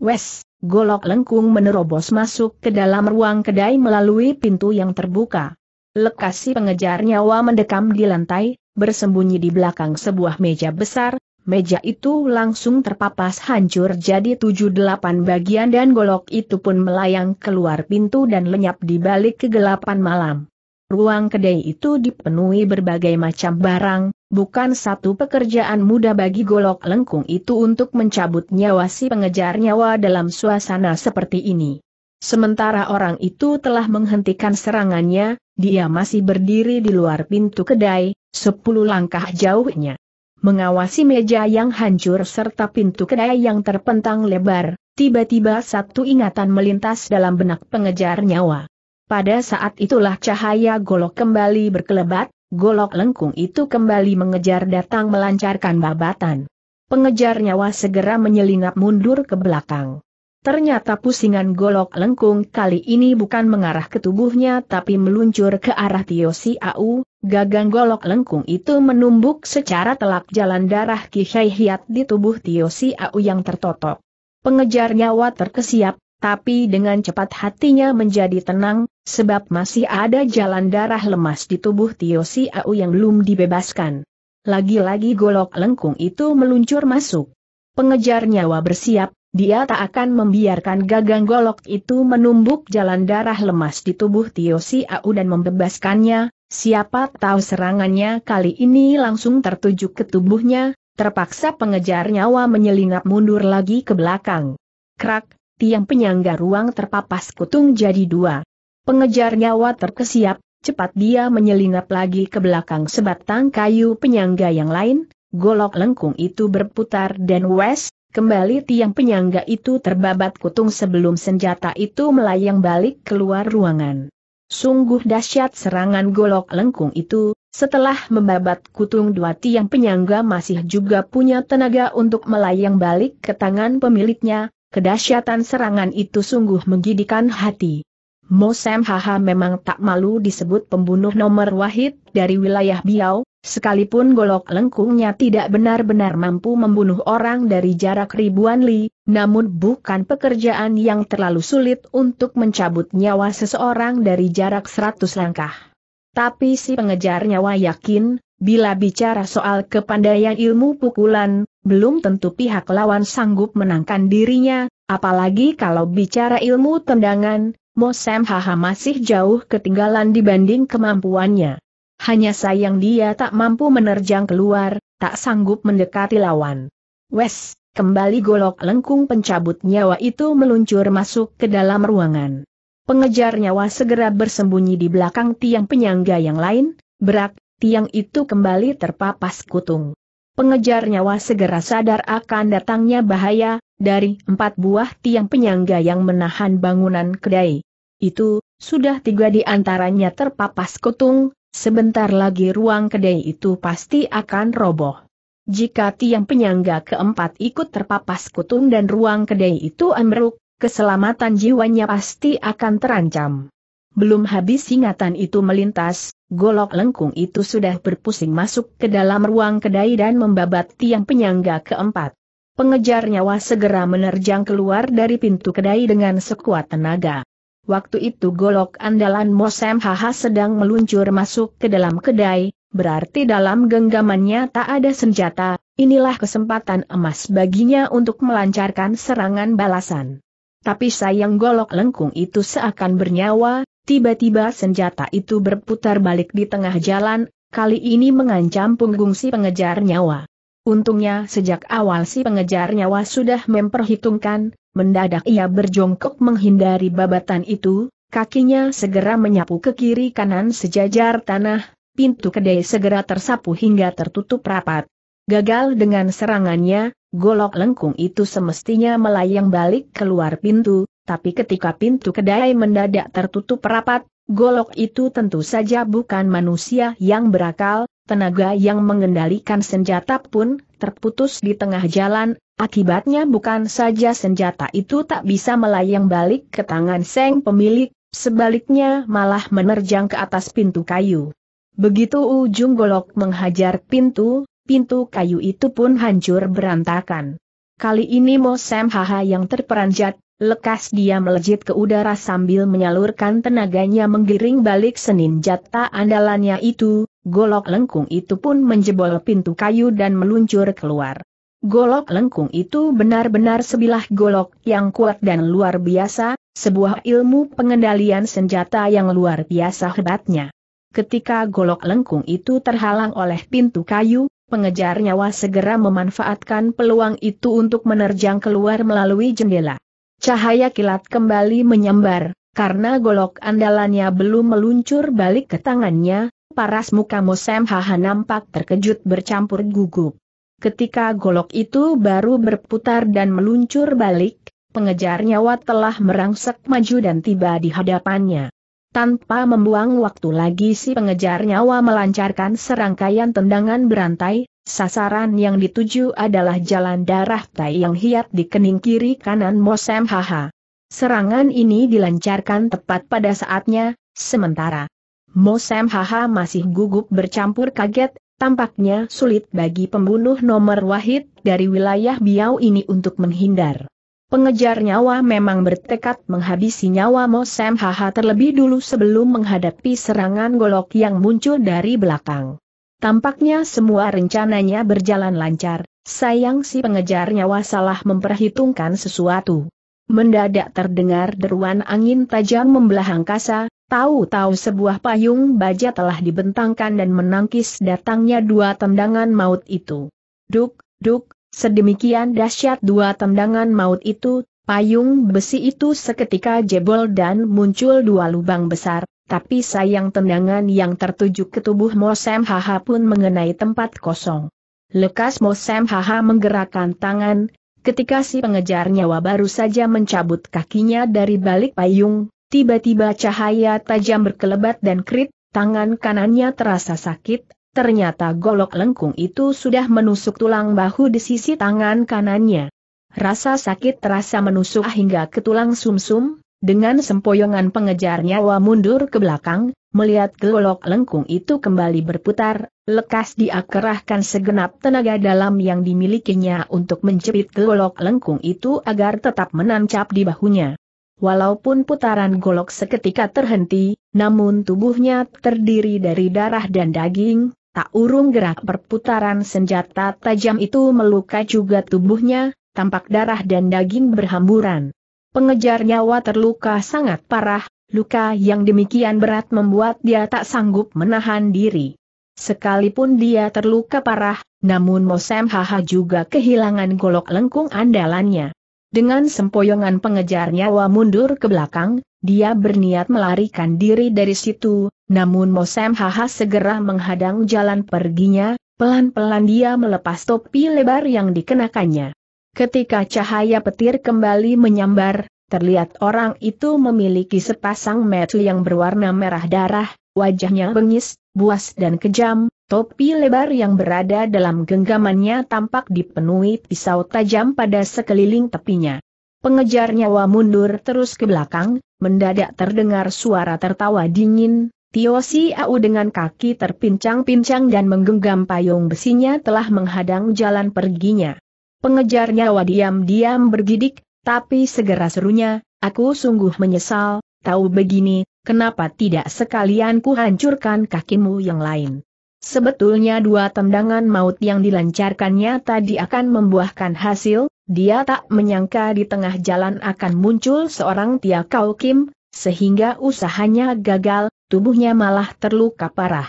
Wes, golok lengkung menerobos masuk ke dalam ruang kedai melalui pintu yang terbuka. Lekasi pengejar nyawa mendekam di lantai, bersembunyi di belakang sebuah meja besar, meja itu langsung terpapas hancur jadi tujuh delapan bagian dan golok itu pun melayang keluar pintu dan lenyap di balik kegelapan malam. Ruang kedai itu dipenuhi berbagai macam barang, bukan satu pekerjaan mudah bagi golok lengkung itu untuk mencabut nyawa si pengejar nyawa dalam suasana seperti ini. Sementara orang itu telah menghentikan serangannya, dia masih berdiri di luar pintu kedai, sepuluh langkah jauhnya mengawasi meja yang hancur serta pintu kedai yang terpentang lebar, tiba-tiba satu ingatan melintas dalam benak pengejar nyawa. Pada saat itulah cahaya golok kembali berkelebat, golok lengkung itu kembali mengejar datang melancarkan babatan. Pengejar nyawa segera menyelinap mundur ke belakang. Ternyata pusingan golok lengkung kali ini bukan mengarah ke tubuhnya tapi meluncur ke arah Tio Si Au, gagang golok lengkung itu menumbuk secara telak jalan darah Hai Hiat di tubuh Tio Si Au yang tertotok. Pengejar nyawa terkesiap, tapi dengan cepat hatinya menjadi tenang, sebab masih ada jalan darah lemas di tubuh Tio Si Au yang belum dibebaskan. Lagi-lagi golok lengkung itu meluncur masuk. Pengejar nyawa bersiap, dia tak akan membiarkan gagang golok itu menumbuk jalan darah lemas di tubuh Tio Si Au dan membebaskannya, siapa tahu serangannya kali ini langsung tertuju ke tubuhnya, terpaksa pengejar nyawa menyelinap mundur lagi ke belakang. Krak, tiang penyangga ruang terpapas kutung jadi dua. Pengejar nyawa terkesiap, cepat dia menyelinap lagi ke belakang sebatang kayu penyangga yang lain, golok lengkung itu berputar dan wes, Kembali tiang penyangga itu terbabat kutung sebelum senjata itu melayang balik keluar ruangan. Sungguh dahsyat serangan golok lengkung itu, setelah membabat kutung dua tiang penyangga masih juga punya tenaga untuk melayang balik ke tangan pemiliknya, kedahsyatan serangan itu sungguh menggidikan hati. Mosem Haha memang tak malu disebut pembunuh nomor wahid dari wilayah Biau, sekalipun golok lengkungnya tidak benar-benar mampu membunuh orang dari jarak ribuan li, namun bukan pekerjaan yang terlalu sulit untuk mencabut nyawa seseorang dari jarak seratus langkah. Tapi si pengejar nyawa yakin, bila bicara soal kepandaian ilmu pukulan, belum tentu pihak lawan sanggup menangkan dirinya, apalagi kalau bicara ilmu tendangan, Sam Haha masih jauh ketinggalan dibanding kemampuannya. Hanya sayang dia tak mampu menerjang keluar, tak sanggup mendekati lawan. Wes, kembali golok lengkung pencabut nyawa itu meluncur masuk ke dalam ruangan. Pengejar nyawa segera bersembunyi di belakang tiang penyangga yang lain, berak, tiang itu kembali terpapas kutung. Pengejar nyawa segera sadar akan datangnya bahaya, dari empat buah tiang penyangga yang menahan bangunan kedai itu, sudah tiga di antaranya terpapas kutung, sebentar lagi ruang kedai itu pasti akan roboh. Jika tiang penyangga keempat ikut terpapas kutung dan ruang kedai itu ambruk, keselamatan jiwanya pasti akan terancam. Belum habis ingatan itu melintas, golok lengkung itu sudah berpusing masuk ke dalam ruang kedai dan membabat tiang penyangga keempat. Pengejar nyawa segera menerjang keluar dari pintu kedai dengan sekuat tenaga. Waktu itu golok andalan Mosem Haha sedang meluncur masuk ke dalam kedai, berarti dalam genggamannya tak ada senjata, inilah kesempatan emas baginya untuk melancarkan serangan balasan. Tapi sayang golok lengkung itu seakan bernyawa, tiba-tiba senjata itu berputar balik di tengah jalan, kali ini mengancam punggung si pengejar nyawa. Untungnya sejak awal si pengejar nyawa sudah memperhitungkan, Mendadak ia berjongkok menghindari babatan itu, kakinya segera menyapu ke kiri kanan sejajar tanah, pintu kedai segera tersapu hingga tertutup rapat. Gagal dengan serangannya, golok lengkung itu semestinya melayang balik keluar pintu, tapi ketika pintu kedai mendadak tertutup rapat, golok itu tentu saja bukan manusia yang berakal, tenaga yang mengendalikan senjata pun terputus di tengah jalan, Akibatnya bukan saja senjata itu tak bisa melayang balik ke tangan Seng pemilik, sebaliknya malah menerjang ke atas pintu kayu. Begitu ujung golok menghajar pintu, pintu kayu itu pun hancur berantakan. Kali ini Mo Sam Haha yang terperanjat, lekas dia melejit ke udara sambil menyalurkan tenaganya menggiring balik senin jata andalannya itu, golok lengkung itu pun menjebol pintu kayu dan meluncur keluar. Golok lengkung itu benar-benar sebilah golok yang kuat dan luar biasa, sebuah ilmu pengendalian senjata yang luar biasa hebatnya. Ketika golok lengkung itu terhalang oleh pintu kayu, pengejar nyawa segera memanfaatkan peluang itu untuk menerjang keluar melalui jendela. Cahaya kilat kembali menyambar, karena golok andalannya belum meluncur balik ke tangannya, paras muka Mosem Haha nampak terkejut bercampur gugup. Ketika golok itu baru berputar dan meluncur balik, pengejar nyawa telah merangsek maju dan tiba di hadapannya. Tanpa membuang waktu lagi si pengejar nyawa melancarkan serangkaian tendangan berantai, sasaran yang dituju adalah jalan darah tai yang hiat di kening kiri kanan Mosem Haha. Serangan ini dilancarkan tepat pada saatnya, sementara Mosem Haha masih gugup bercampur kaget, Tampaknya sulit bagi pembunuh nomor wahid dari wilayah Biau ini untuk menghindar. Pengejar nyawa memang bertekad menghabisi nyawa Mosem Haha terlebih dulu sebelum menghadapi serangan golok yang muncul dari belakang. Tampaknya semua rencananya berjalan lancar, sayang si pengejar nyawa salah memperhitungkan sesuatu. Mendadak terdengar deruan angin tajam membelah angkasa, Tahu-tahu sebuah payung baja telah dibentangkan dan menangkis datangnya dua tendangan maut itu. Duk, duk, sedemikian dahsyat dua tendangan maut itu, payung besi itu seketika jebol dan muncul dua lubang besar, tapi sayang tendangan yang tertuju ke tubuh Mosem Haha pun mengenai tempat kosong. Lekas Mosem Haha menggerakkan tangan, ketika si pengejar nyawa baru saja mencabut kakinya dari balik payung, Tiba-tiba cahaya tajam berkelebat dan krit, tangan kanannya terasa sakit, ternyata golok lengkung itu sudah menusuk tulang bahu di sisi tangan kanannya. Rasa sakit terasa menusuk hingga ke tulang sumsum, -sum, dengan sempoyongan pengejar nyawa mundur ke belakang, melihat golok lengkung itu kembali berputar, lekas dia segenap tenaga dalam yang dimilikinya untuk menjepit golok lengkung itu agar tetap menancap di bahunya. Walaupun putaran golok seketika terhenti, namun tubuhnya terdiri dari darah dan daging, tak urung gerak perputaran senjata tajam itu melukai juga tubuhnya, tampak darah dan daging berhamburan. Pengejar nyawa terluka sangat parah, luka yang demikian berat membuat dia tak sanggup menahan diri. Sekalipun dia terluka parah, namun Mosem Haha juga kehilangan golok lengkung andalannya. Dengan sempoyongan pengejar nyawa mundur ke belakang, dia berniat melarikan diri dari situ, namun Mosem Haha segera menghadang jalan perginya, pelan-pelan dia melepas topi lebar yang dikenakannya. Ketika cahaya petir kembali menyambar, terlihat orang itu memiliki sepasang mata yang berwarna merah darah, wajahnya bengis, buas dan kejam, Topi lebar yang berada dalam genggamannya tampak dipenuhi pisau tajam pada sekeliling tepinya. Pengejar nyawa mundur terus ke belakang, mendadak terdengar suara tertawa dingin, Tio Si Au dengan kaki terpincang-pincang dan menggenggam payung besinya telah menghadang jalan perginya. Pengejar nyawa diam-diam bergidik, tapi segera serunya, aku sungguh menyesal, tahu begini, kenapa tidak sekalian kuhancurkan kakimu yang lain. Sebetulnya dua tendangan maut yang dilancarkannya tadi akan membuahkan hasil, dia tak menyangka di tengah jalan akan muncul seorang Tia Kau Kim, sehingga usahanya gagal, tubuhnya malah terluka parah.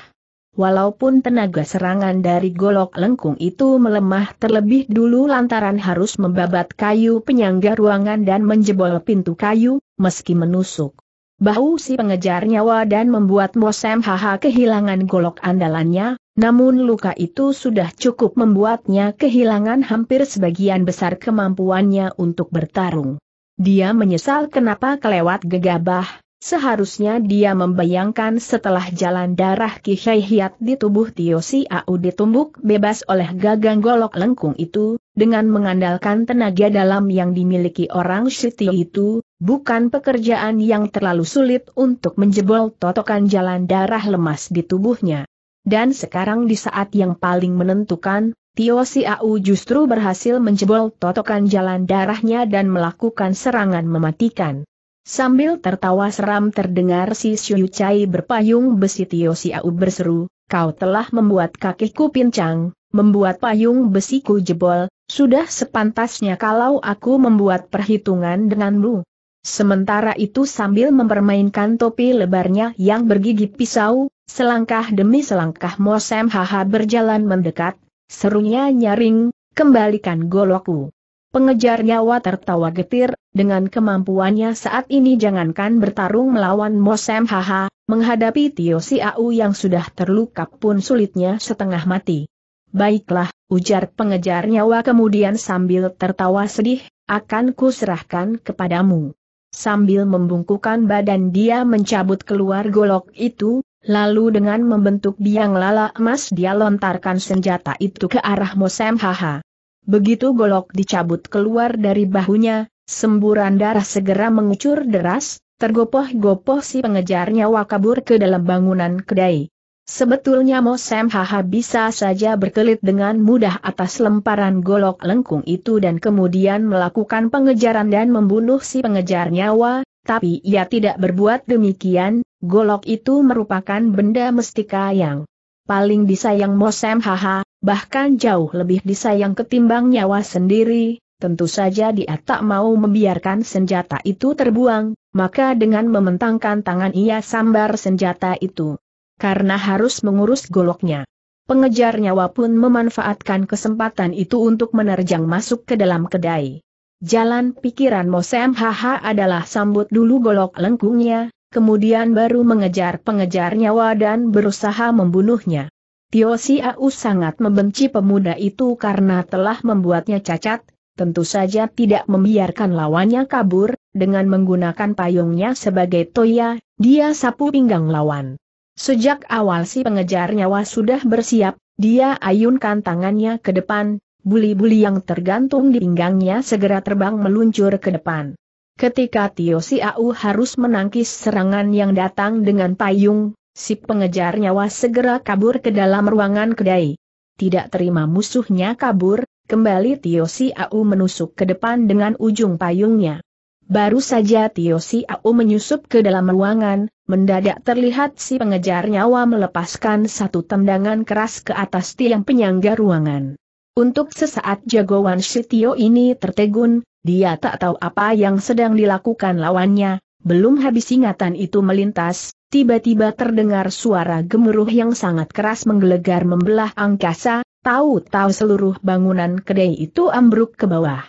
Walaupun tenaga serangan dari golok lengkung itu melemah terlebih dulu lantaran harus membabat kayu penyangga ruangan dan menjebol pintu kayu, meski menusuk Bahu si pengejar nyawa dan membuat Mosem Haha kehilangan golok andalannya, namun luka itu sudah cukup membuatnya kehilangan hampir sebagian besar kemampuannya untuk bertarung. Dia menyesal kenapa kelewat gegabah, Seharusnya dia membayangkan setelah jalan darah Kihai Hiat di tubuh Tio Si Au ditumbuk bebas oleh gagang golok lengkung itu, dengan mengandalkan tenaga dalam yang dimiliki orang Shitio itu, Bukan pekerjaan yang terlalu sulit untuk menjebol totokan jalan darah lemas di tubuhnya. Dan sekarang di saat yang paling menentukan, Tio Siau justru berhasil menjebol totokan jalan darahnya dan melakukan serangan mematikan. Sambil tertawa seram terdengar si Xiu Chai berpayung besi Tio Siau berseru, kau telah membuat kakiku pincang, membuat payung besiku jebol, sudah sepantasnya kalau aku membuat perhitungan denganmu. Sementara itu sambil mempermainkan topi lebarnya yang bergigi pisau, selangkah demi selangkah Mosem Haha berjalan mendekat, serunya nyaring, kembalikan golokku. Pengejar nyawa tertawa getir, dengan kemampuannya saat ini jangankan bertarung melawan Mosem Haha, menghadapi Tio Si Au yang sudah terluka pun sulitnya setengah mati. Baiklah, ujar pengejar nyawa kemudian sambil tertawa sedih, akan kuserahkan kepadamu. Sambil membungkukan badan dia mencabut keluar golok itu, lalu dengan membentuk biang lala emas dia lontarkan senjata itu ke arah Mosem Haha. Begitu golok dicabut keluar dari bahunya, semburan darah segera mengucur deras, tergopoh-gopoh si pengejarnya wakabur ke dalam bangunan kedai. Sebetulnya Mo Sam Haha bisa saja berkelit dengan mudah atas lemparan golok lengkung itu dan kemudian melakukan pengejaran dan membunuh si pengejar nyawa, tapi ia tidak berbuat demikian, golok itu merupakan benda mestika yang paling disayang Mo Sam Haha, bahkan jauh lebih disayang ketimbang nyawa sendiri, Tentu saja dia tak mau membiarkan senjata itu terbuang, maka dengan mementangkan tangan ia sambar senjata itu karena harus mengurus goloknya. Pengejar nyawa pun memanfaatkan kesempatan itu untuk menerjang masuk ke dalam kedai. Jalan pikiran Mosem haha adalah sambut dulu golok lengkungnya, kemudian baru mengejar pengejar nyawa dan berusaha membunuhnya. Tio Siau sangat membenci pemuda itu karena telah membuatnya cacat, tentu saja tidak membiarkan lawannya kabur, dengan menggunakan payungnya sebagai toya, dia sapu pinggang lawan. Sejak awal si pengejar nyawa sudah bersiap, dia ayunkan tangannya ke depan, buli-buli yang tergantung di pinggangnya segera terbang meluncur ke depan. Ketika Tio Si Au harus menangkis serangan yang datang dengan payung, si pengejar nyawa segera kabur ke dalam ruangan kedai. Tidak terima musuhnya kabur, kembali Tio Si Au menusuk ke depan dengan ujung payungnya. Baru saja Tio Si Au menyusup ke dalam ruangan, mendadak terlihat si pengejar nyawa melepaskan satu tendangan keras ke atas tiang penyangga ruangan. Untuk sesaat jagoan Sitio ini tertegun, dia tak tahu apa yang sedang dilakukan lawannya, belum habis ingatan itu melintas, tiba-tiba terdengar suara gemuruh yang sangat keras menggelegar membelah angkasa, tahu-tahu seluruh bangunan kedai itu ambruk ke bawah.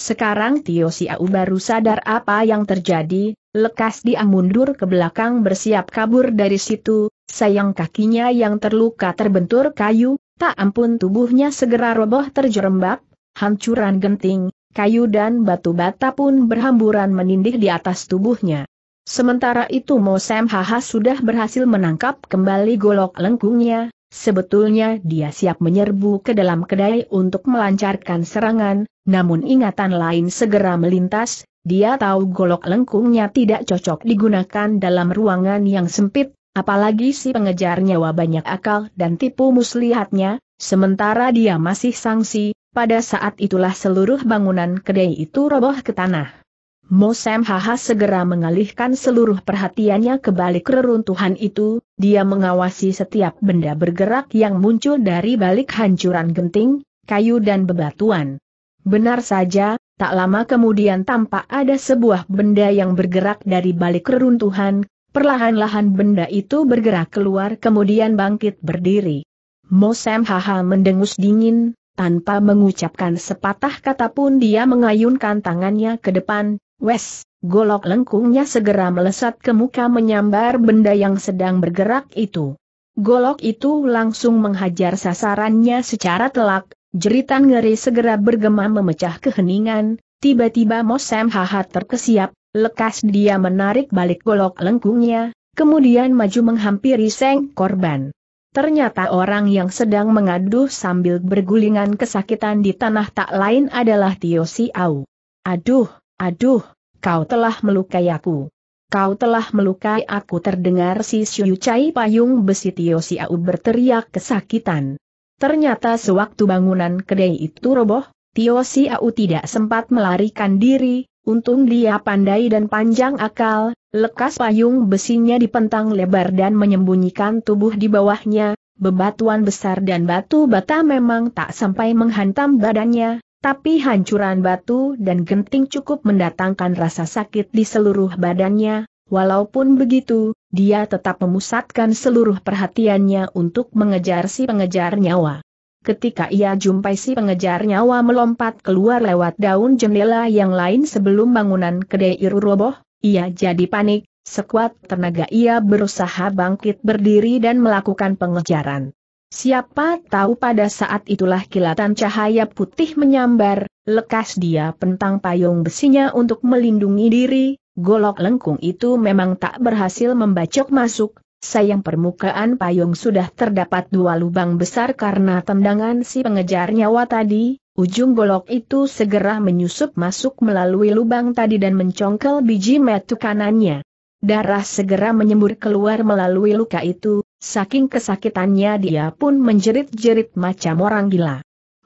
Sekarang Tio Siau baru sadar apa yang terjadi, Lekas dia mundur ke belakang bersiap kabur dari situ, sayang kakinya yang terluka terbentur kayu, tak ampun tubuhnya segera roboh terjerembab, hancuran genting, kayu dan batu bata pun berhamburan menindih di atas tubuhnya. Sementara itu Mo Sam Haha sudah berhasil menangkap kembali golok lengkungnya, sebetulnya dia siap menyerbu ke dalam kedai untuk melancarkan serangan, namun ingatan lain segera melintas, dia tahu golok lengkungnya tidak cocok digunakan dalam ruangan yang sempit, apalagi si pengejar nyawa banyak akal dan tipu muslihatnya, sementara dia masih sangsi, pada saat itulah seluruh bangunan kedai itu roboh ke tanah. Mosem Haha segera mengalihkan seluruh perhatiannya ke balik reruntuhan itu, dia mengawasi setiap benda bergerak yang muncul dari balik hancuran genting, kayu dan bebatuan. Benar saja, Tak lama kemudian tampak ada sebuah benda yang bergerak dari balik reruntuhan, perlahan-lahan benda itu bergerak keluar kemudian bangkit berdiri. Mosem Haha mendengus dingin, tanpa mengucapkan sepatah kata pun dia mengayunkan tangannya ke depan, wes, golok lengkungnya segera melesat ke muka menyambar benda yang sedang bergerak itu. Golok itu langsung menghajar sasarannya secara telak, Jeritan ngeri segera bergema memecah keheningan, tiba-tiba Mosem Haha terkesiap, lekas dia menarik balik golok lengkungnya, kemudian maju menghampiri seng korban. Ternyata orang yang sedang mengaduh sambil bergulingan kesakitan di tanah tak lain adalah Tio Si Siau. Aduh, aduh, kau telah melukai aku. Kau telah melukai aku terdengar si Syu Cai payung besi Tio Si Siau berteriak kesakitan. Ternyata sewaktu bangunan kedai itu roboh, Tio Siau tidak sempat melarikan diri, untung dia pandai dan panjang akal, lekas payung besinya dipentang lebar dan menyembunyikan tubuh di bawahnya, bebatuan besar dan batu bata memang tak sampai menghantam badannya, tapi hancuran batu dan genting cukup mendatangkan rasa sakit di seluruh badannya, Walaupun begitu, dia tetap memusatkan seluruh perhatiannya untuk mengejar si pengejar nyawa. Ketika ia jumpai si pengejar nyawa melompat keluar lewat daun jendela yang lain sebelum bangunan kedai Iru roboh, ia jadi panik, sekuat tenaga ia berusaha bangkit berdiri dan melakukan pengejaran. Siapa tahu pada saat itulah kilatan cahaya putih menyambar, lekas dia pentang payung besinya untuk melindungi diri, Golok lengkung itu memang tak berhasil membacok masuk, sayang permukaan payung sudah terdapat dua lubang besar karena tendangan si pengejar nyawa tadi, ujung golok itu segera menyusup masuk melalui lubang tadi dan mencongkel biji metu kanannya. Darah segera menyembur keluar melalui luka itu, saking kesakitannya dia pun menjerit-jerit macam orang gila.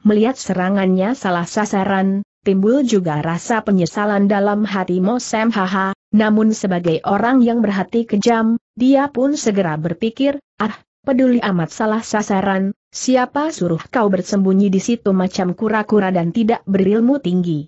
Melihat serangannya salah sasaran, timbul juga rasa penyesalan dalam hati Sam Haha, namun sebagai orang yang berhati kejam, dia pun segera berpikir, ah, peduli amat salah sasaran, siapa suruh kau bersembunyi di situ macam kura-kura dan tidak berilmu tinggi.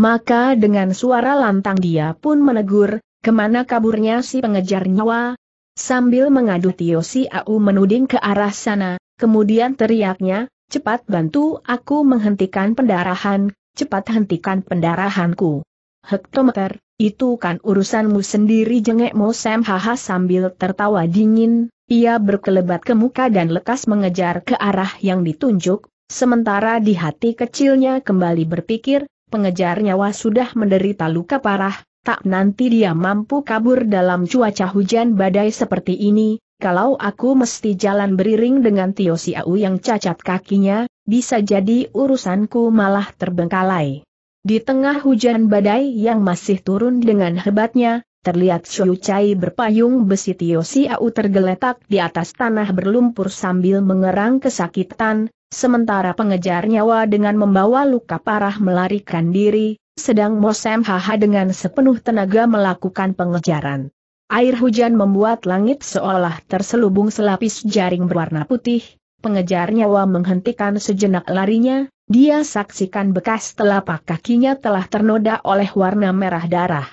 Maka dengan suara lantang dia pun menegur, kemana kaburnya si pengejar nyawa? Sambil mengadu Tio si Au menuding ke arah sana, kemudian teriaknya, cepat bantu aku menghentikan pendarahan, cepat hentikan pendarahanku. Hektometer, itu kan urusanmu sendiri jengek Mo Sam Haha sambil tertawa dingin, ia berkelebat ke muka dan lekas mengejar ke arah yang ditunjuk, sementara di hati kecilnya kembali berpikir, pengejar nyawa sudah menderita luka parah, tak nanti dia mampu kabur dalam cuaca hujan badai seperti ini, kalau aku mesti jalan beriring dengan Tio Siau yang cacat kakinya, bisa jadi urusanku malah terbengkalai. Di tengah hujan badai yang masih turun dengan hebatnya, terlihat Shou Chai berpayung besi Tio Siau tergeletak di atas tanah berlumpur sambil mengerang kesakitan, sementara pengejar nyawa dengan membawa luka parah melarikan diri, sedang Mosem Haha dengan sepenuh tenaga melakukan pengejaran. Air hujan membuat langit seolah terselubung selapis jaring berwarna putih, pengejar nyawa menghentikan sejenak larinya, dia saksikan bekas telapak kakinya telah ternoda oleh warna merah darah.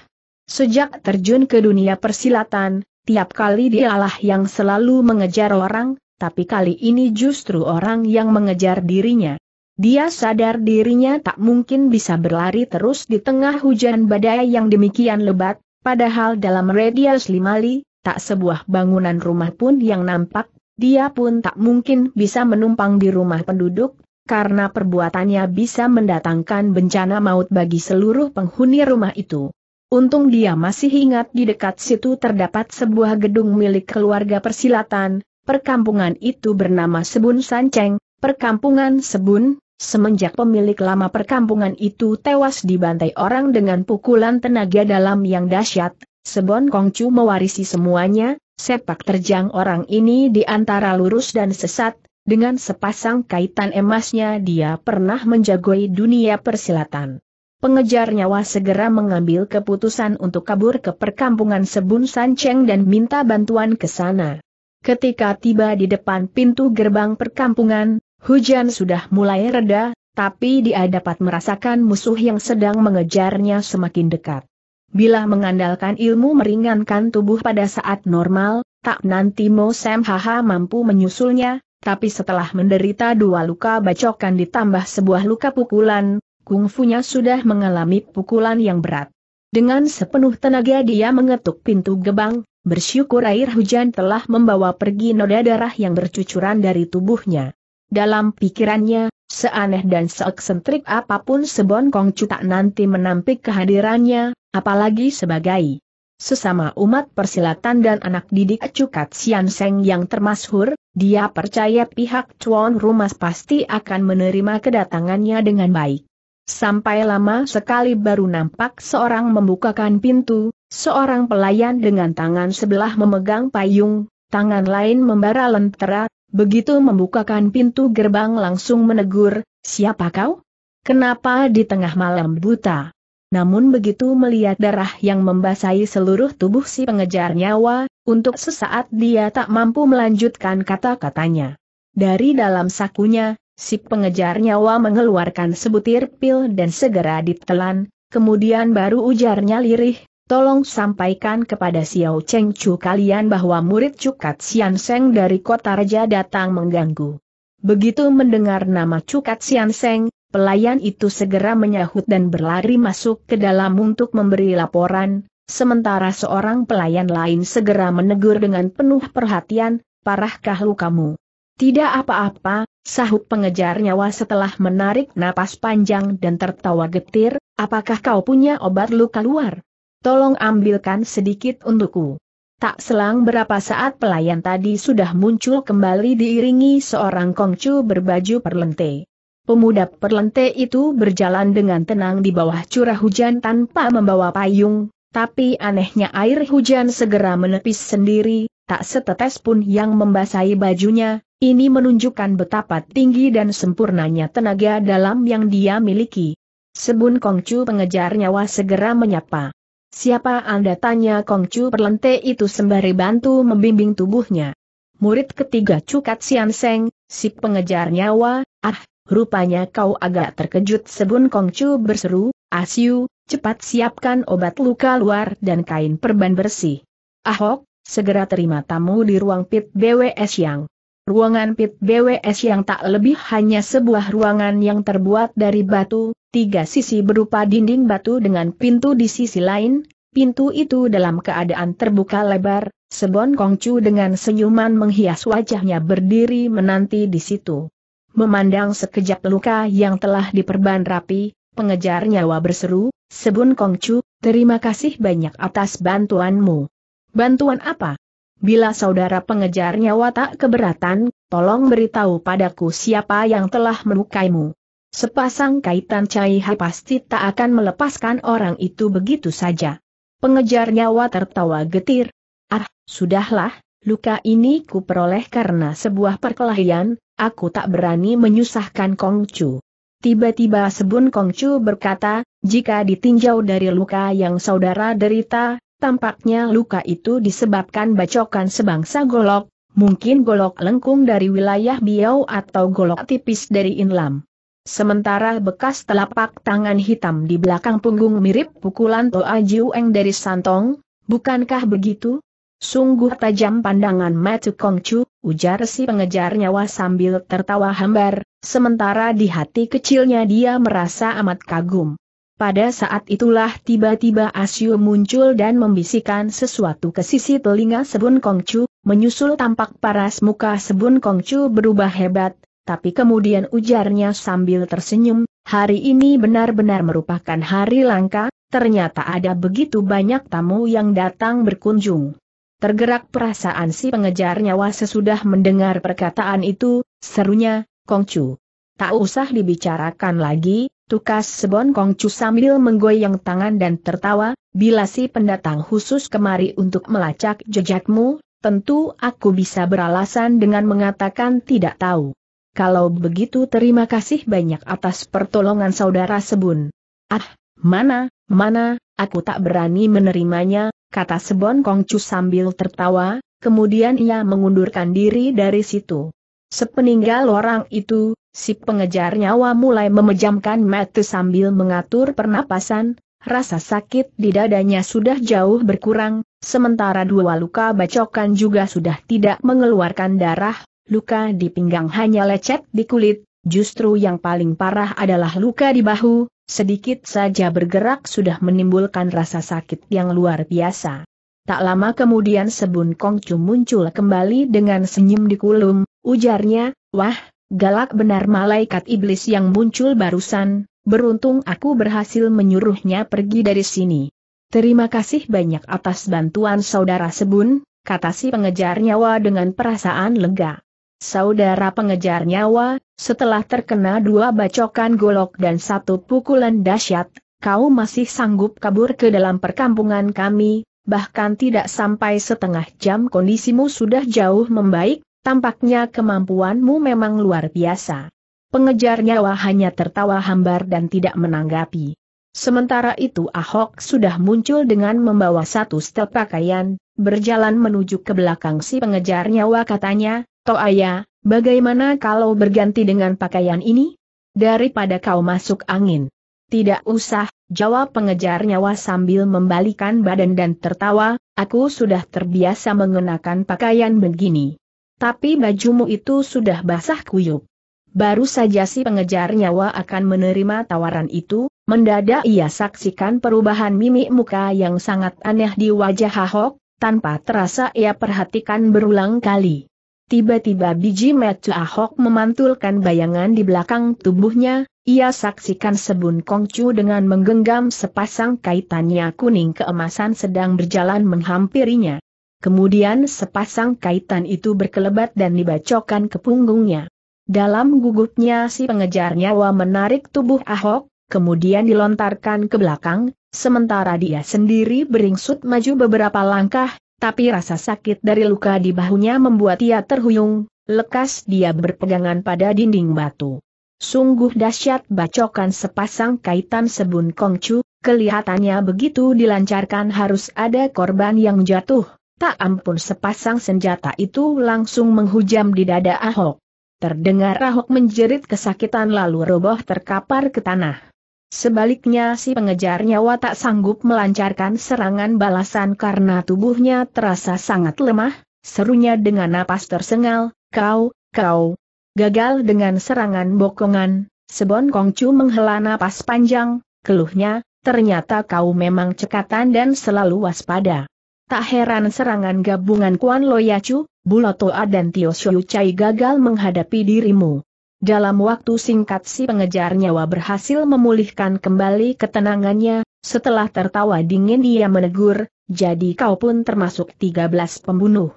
Sejak terjun ke dunia persilatan, tiap kali dialah yang selalu mengejar orang, tapi kali ini justru orang yang mengejar dirinya. Dia sadar dirinya tak mungkin bisa berlari terus di tengah hujan badai yang demikian lebat, Padahal dalam radius lima tak sebuah bangunan rumah pun yang nampak, dia pun tak mungkin bisa menumpang di rumah penduduk, karena perbuatannya bisa mendatangkan bencana maut bagi seluruh penghuni rumah itu. Untung dia masih ingat di dekat situ terdapat sebuah gedung milik keluarga persilatan, perkampungan itu bernama Sebun Sanceng, perkampungan Sebun, Semenjak pemilik lama perkampungan itu tewas dibantai orang dengan pukulan tenaga dalam yang dahsyat, Sebon Kongcu mewarisi semuanya, sepak terjang orang ini di antara lurus dan sesat, dengan sepasang kaitan emasnya dia pernah menjagoi dunia persilatan. Pengejar nyawa segera mengambil keputusan untuk kabur ke perkampungan Sebun Sanceng dan minta bantuan ke sana. Ketika tiba di depan pintu gerbang perkampungan, Hujan sudah mulai reda, tapi dia dapat merasakan musuh yang sedang mengejarnya semakin dekat. Bila mengandalkan ilmu meringankan tubuh pada saat normal, tak nanti Mo Sam Haha mampu menyusulnya, tapi setelah menderita dua luka bacokan ditambah sebuah luka pukulan, kungfunya sudah mengalami pukulan yang berat. Dengan sepenuh tenaga dia mengetuk pintu gebang, bersyukur air hujan telah membawa pergi noda darah yang bercucuran dari tubuhnya. Dalam pikirannya, seaneh dan seeksentrik apapun Sebon Kongcu tak nanti menampik kehadirannya, apalagi sebagai sesama umat persilatan dan anak didik Cukat Sian Seng yang termasyhur, dia percaya pihak Chuan Rumas pasti akan menerima kedatangannya dengan baik. Sampai lama sekali baru nampak seorang membukakan pintu, seorang pelayan dengan tangan sebelah memegang payung, tangan lain membara lentera, Begitu membukakan pintu gerbang langsung menegur, siapa kau? Kenapa di tengah malam buta? Namun begitu melihat darah yang membasahi seluruh tubuh si pengejar nyawa, untuk sesaat dia tak mampu melanjutkan kata-katanya. Dari dalam sakunya, si pengejar nyawa mengeluarkan sebutir pil dan segera ditelan, kemudian baru ujarnya lirih, Tolong sampaikan kepada Xiao Cheng Chu kalian bahwa murid Cukat Sian Seng dari kota raja datang mengganggu. Begitu mendengar nama Cukat Sian Seng, pelayan itu segera menyahut dan berlari masuk ke dalam untuk memberi laporan, sementara seorang pelayan lain segera menegur dengan penuh perhatian, parahkah lukamu? Tidak apa-apa, sahut pengejar nyawa setelah menarik napas panjang dan tertawa getir, apakah kau punya obat luka luar? tolong ambilkan sedikit untukku. Tak selang berapa saat pelayan tadi sudah muncul kembali diiringi seorang kongcu berbaju perlente. Pemuda perlente itu berjalan dengan tenang di bawah curah hujan tanpa membawa payung, tapi anehnya air hujan segera menepis sendiri, tak setetes pun yang membasahi bajunya, ini menunjukkan betapa tinggi dan sempurnanya tenaga dalam yang dia miliki. Sebun Kongcu pengejar nyawa segera menyapa. Siapa Anda tanya Kongcu perlente itu sembari bantu membimbing tubuhnya. Murid ketiga Cukat Sian Seng, si pengejar nyawa, ah, rupanya kau agak terkejut sebun Kongcu berseru, Asyu, cepat siapkan obat luka luar dan kain perban bersih. Ahok, segera terima tamu di ruang pit BWS yang Ruangan pit BWS yang tak lebih hanya sebuah ruangan yang terbuat dari batu, tiga sisi berupa dinding batu dengan pintu di sisi lain, pintu itu dalam keadaan terbuka lebar, Sebon Kongcu dengan senyuman menghias wajahnya berdiri menanti di situ. Memandang sekejap luka yang telah diperban rapi, pengejar nyawa berseru, Sebon Kongcu, terima kasih banyak atas bantuanmu. Bantuan apa? Bila saudara pengejarnya watak keberatan, tolong beritahu padaku siapa yang telah melukaimu. Sepasang kaitan Hai pasti tak akan melepaskan orang itu begitu saja. Pengejar nyawa tertawa getir. Ah, sudahlah, luka ini kuperoleh karena sebuah perkelahian, aku tak berani menyusahkan Kongcu. Tiba-tiba Sebun Kongcu berkata, jika ditinjau dari luka yang saudara derita, Tampaknya luka itu disebabkan bacokan sebangsa golok, mungkin golok lengkung dari wilayah Biau atau golok tipis dari Inlam. Sementara bekas telapak tangan hitam di belakang punggung mirip pukulan Toa Jiueng dari Santong, bukankah begitu? Sungguh tajam pandangan Matu Kongcu, ujar si pengejar nyawa sambil tertawa hambar, sementara di hati kecilnya dia merasa amat kagum. Pada saat itulah tiba-tiba Asyu muncul dan membisikkan sesuatu ke sisi telinga Sebun Kongcu, menyusul tampak paras muka Sebun Kongcu berubah hebat, tapi kemudian ujarnya sambil tersenyum, hari ini benar-benar merupakan hari langka, ternyata ada begitu banyak tamu yang datang berkunjung. Tergerak perasaan si pengejar nyawa sesudah mendengar perkataan itu, serunya, Kongcu. Tak usah dibicarakan lagi, Tukas Sebon Kongcu sambil menggoyang tangan dan tertawa, bila si pendatang khusus kemari untuk melacak jejakmu, tentu aku bisa beralasan dengan mengatakan tidak tahu. Kalau begitu terima kasih banyak atas pertolongan saudara Sebun. Ah, mana, mana, aku tak berani menerimanya, kata Sebon Kongcu sambil tertawa, kemudian ia mengundurkan diri dari situ. Sepeninggal orang itu, Si pengejar nyawa mulai memejamkan mata sambil mengatur pernapasan, rasa sakit di dadanya sudah jauh berkurang, sementara dua luka bacokan juga sudah tidak mengeluarkan darah, luka di pinggang hanya lecet di kulit, justru yang paling parah adalah luka di bahu, sedikit saja bergerak sudah menimbulkan rasa sakit yang luar biasa. Tak lama kemudian Sebun Kongcu muncul kembali dengan senyum di kulum, ujarnya, wah, Galak benar malaikat iblis yang muncul barusan, beruntung aku berhasil menyuruhnya pergi dari sini. Terima kasih banyak atas bantuan saudara Sebun, kata si pengejar nyawa dengan perasaan lega. Saudara pengejar nyawa, setelah terkena dua bacokan golok dan satu pukulan dahsyat, kau masih sanggup kabur ke dalam perkampungan kami, bahkan tidak sampai setengah jam kondisimu sudah jauh membaik, tampaknya kemampuanmu memang luar biasa. Pengejar nyawa hanya tertawa hambar dan tidak menanggapi. Sementara itu Ahok sudah muncul dengan membawa satu setel pakaian, berjalan menuju ke belakang si pengejar nyawa katanya, Toaya, bagaimana kalau berganti dengan pakaian ini? Daripada kau masuk angin. Tidak usah, jawab pengejar nyawa sambil membalikan badan dan tertawa, aku sudah terbiasa mengenakan pakaian begini. Tapi bajumu itu sudah basah kuyup. Baru saja si pengejar nyawa akan menerima tawaran itu, mendadak ia saksikan perubahan mimik muka yang sangat aneh di wajah Ahok, tanpa terasa ia perhatikan berulang kali. Tiba-tiba biji metu Ahok memantulkan bayangan di belakang tubuhnya, ia saksikan sebun kongcu dengan menggenggam sepasang kaitannya kuning keemasan sedang berjalan menghampirinya. Kemudian sepasang kaitan itu berkelebat dan dibacokan ke punggungnya. Dalam gugupnya si pengejar nyawa menarik tubuh Ahok, kemudian dilontarkan ke belakang, sementara dia sendiri beringsut maju beberapa langkah, tapi rasa sakit dari luka di bahunya membuat ia terhuyung, lekas dia berpegangan pada dinding batu. Sungguh dahsyat bacokan sepasang kaitan sebun kongcu, kelihatannya begitu dilancarkan harus ada korban yang jatuh, Tak ampun sepasang senjata itu langsung menghujam di dada Ahok. Terdengar Ahok menjerit kesakitan lalu roboh terkapar ke tanah. Sebaliknya si pengejar nyawa tak sanggup melancarkan serangan balasan karena tubuhnya terasa sangat lemah, serunya dengan napas tersengal, kau, kau. Gagal dengan serangan bokongan, Sebon Kongcu menghela napas panjang, keluhnya, ternyata kau memang cekatan dan selalu waspada. Tak heran serangan gabungan Kuan Loyacu, Bulatoa dan Tio Shou Chai gagal menghadapi dirimu. Dalam waktu singkat si pengejar nyawa berhasil memulihkan kembali ketenangannya, setelah tertawa dingin dia menegur, jadi kau pun termasuk 13 pembunuh.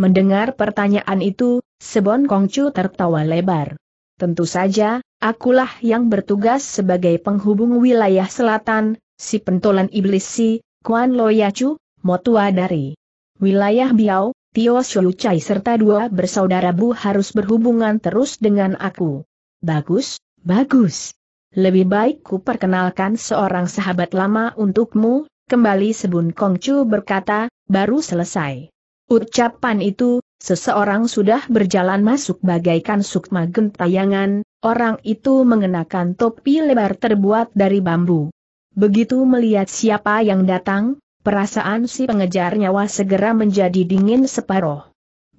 Mendengar pertanyaan itu, Sebon Kongcu tertawa lebar. Tentu saja, akulah yang bertugas sebagai penghubung wilayah selatan, si pentolan iblis si, Kuan Loyacu, Motua dari wilayah Biao, Tio Xiu Chai serta dua bersaudara Bu harus berhubungan terus dengan aku. Bagus, bagus. Lebih baik ku perkenalkan seorang sahabat lama untukmu, kembali Sebun Kongcu berkata, baru selesai. Ucapan itu, seseorang sudah berjalan masuk bagaikan sukma gentayangan, orang itu mengenakan topi lebar terbuat dari bambu. Begitu melihat siapa yang datang, Perasaan si pengejar nyawa segera menjadi dingin separoh.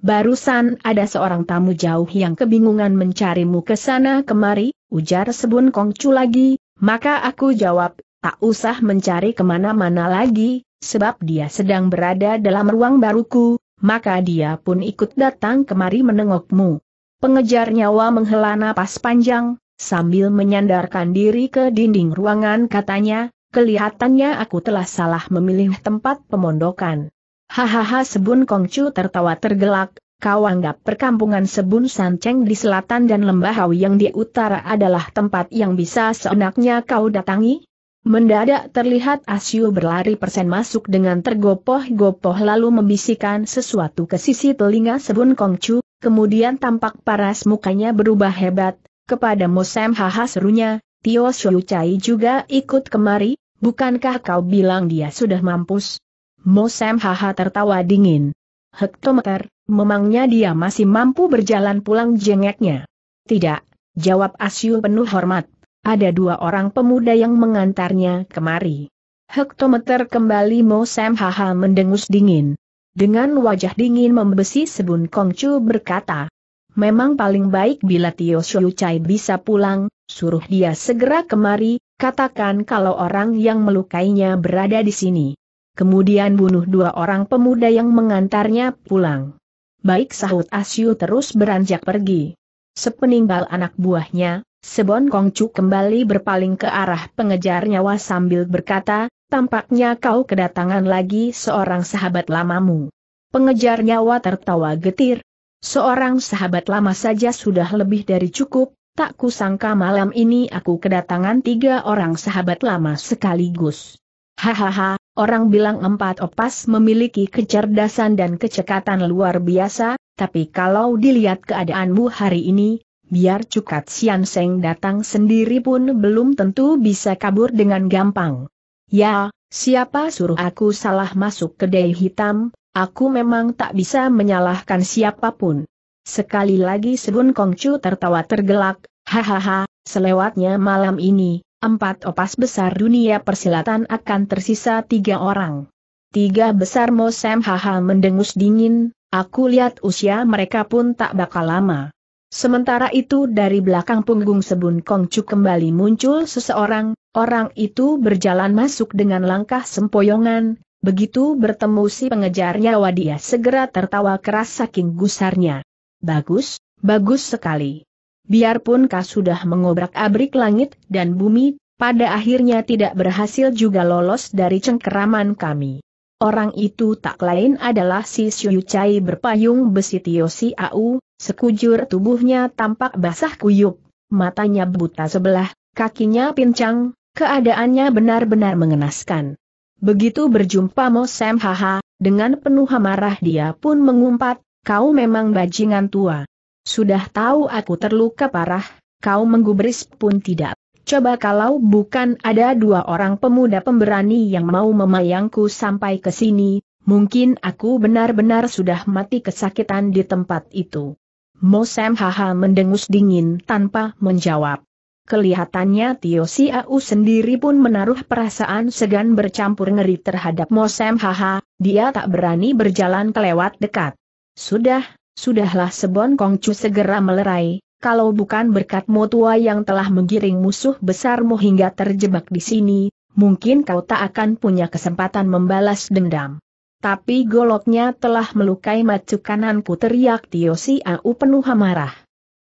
Barusan ada seorang tamu jauh yang kebingungan mencarimu ke sana kemari, ujar Sebun Kongcu lagi, maka aku jawab, tak usah mencari kemana-mana lagi, sebab dia sedang berada dalam ruang baruku, maka dia pun ikut datang kemari menengokmu. Pengejar nyawa menghela napas panjang, sambil menyandarkan diri ke dinding ruangan katanya, Kelihatannya aku telah salah memilih tempat pemondokan. Hahaha Sebun Kongcu tertawa tergelak, kau anggap perkampungan Sebun Sanceng di selatan dan Lembah Hau yang di utara adalah tempat yang bisa seenaknya kau datangi? Mendadak terlihat Asyu berlari persen masuk dengan tergopoh-gopoh lalu membisikkan sesuatu ke sisi telinga Sebun Kongcu, kemudian tampak paras mukanya berubah hebat, kepada Mosem haha serunya, Tio Shou Chai juga ikut kemari, bukankah kau bilang dia sudah mampus? Mo Sam haha tertawa dingin. Hektometer, memangnya dia masih mampu berjalan pulang jengeknya? Tidak, jawab Asyu penuh hormat. Ada dua orang pemuda yang mengantarnya kemari. Hektometer kembali Mo Sam haha mendengus dingin. Dengan wajah dingin membesi Sebun Kongcu berkata, memang paling baik bila Tio Shiu Chai bisa pulang, suruh dia segera kemari, katakan kalau orang yang melukainya berada di sini. Kemudian bunuh dua orang pemuda yang mengantarnya pulang. Baik sahut Asyu terus beranjak pergi. Sepeninggal anak buahnya, Sebon Kongcu kembali berpaling ke arah pengejar nyawa sambil berkata, tampaknya kau kedatangan lagi seorang sahabat lamamu. Pengejar nyawa tertawa getir, Seorang sahabat lama saja sudah lebih dari cukup, tak kusangka malam ini aku kedatangan tiga orang sahabat lama sekaligus. Hahaha, orang bilang empat opas memiliki kecerdasan dan kecekatan luar biasa, tapi kalau dilihat keadaanmu hari ini, biar Cukat Sian Seng datang sendiri pun belum tentu bisa kabur dengan gampang. Ya, siapa suruh aku salah masuk ke kedai hitam, Aku memang tak bisa menyalahkan siapapun. Sekali lagi Sebun Kongcu tertawa tergelak, hahaha, selewatnya malam ini, empat opas besar dunia persilatan akan tersisa tiga orang. Tiga besar Mo Sam, haha mendengus dingin, aku lihat usia mereka pun tak bakal lama. Sementara itu dari belakang punggung Sebun Kongcu kembali muncul seseorang, orang itu berjalan masuk dengan langkah sempoyongan, Begitu bertemu si pengejarnya Wadia segera tertawa keras saking gusarnya. Bagus, bagus sekali. Biarpun kau sudah mengobrak-abrik langit dan bumi, pada akhirnya tidak berhasil juga lolos dari cengkeraman kami. Orang itu tak lain adalah si Siu Cai berpayung besi Tio Si Au, sekujur tubuhnya tampak basah kuyup, matanya buta sebelah, kakinya pincang, keadaannya benar-benar mengenaskan. Begitu berjumpa Mo Sam Haha, dengan penuh amarah dia pun mengumpat, kau memang bajingan tua. Sudah tahu aku terluka parah, kau menggubris pun tidak. Coba kalau bukan ada dua orang pemuda pemberani yang mau memayangku sampai ke sini, mungkin aku benar-benar sudah mati kesakitan di tempat itu. Mo Sam Haha mendengus dingin tanpa menjawab. Kelihatannya Tio Siau sendiri pun menaruh perasaan segan bercampur ngeri terhadap Mosem Haha, dia tak berani berjalan kelewat dekat. Sudah, sudahlah Sebon Kongcu segera melerai, kalau bukan berkatmu tua yang telah menggiring musuh besarmu hingga terjebak di sini, mungkin kau tak akan punya kesempatan membalas dendam. Tapi goloknya telah melukai macu kananku teriak Tio Siau penuh amarah.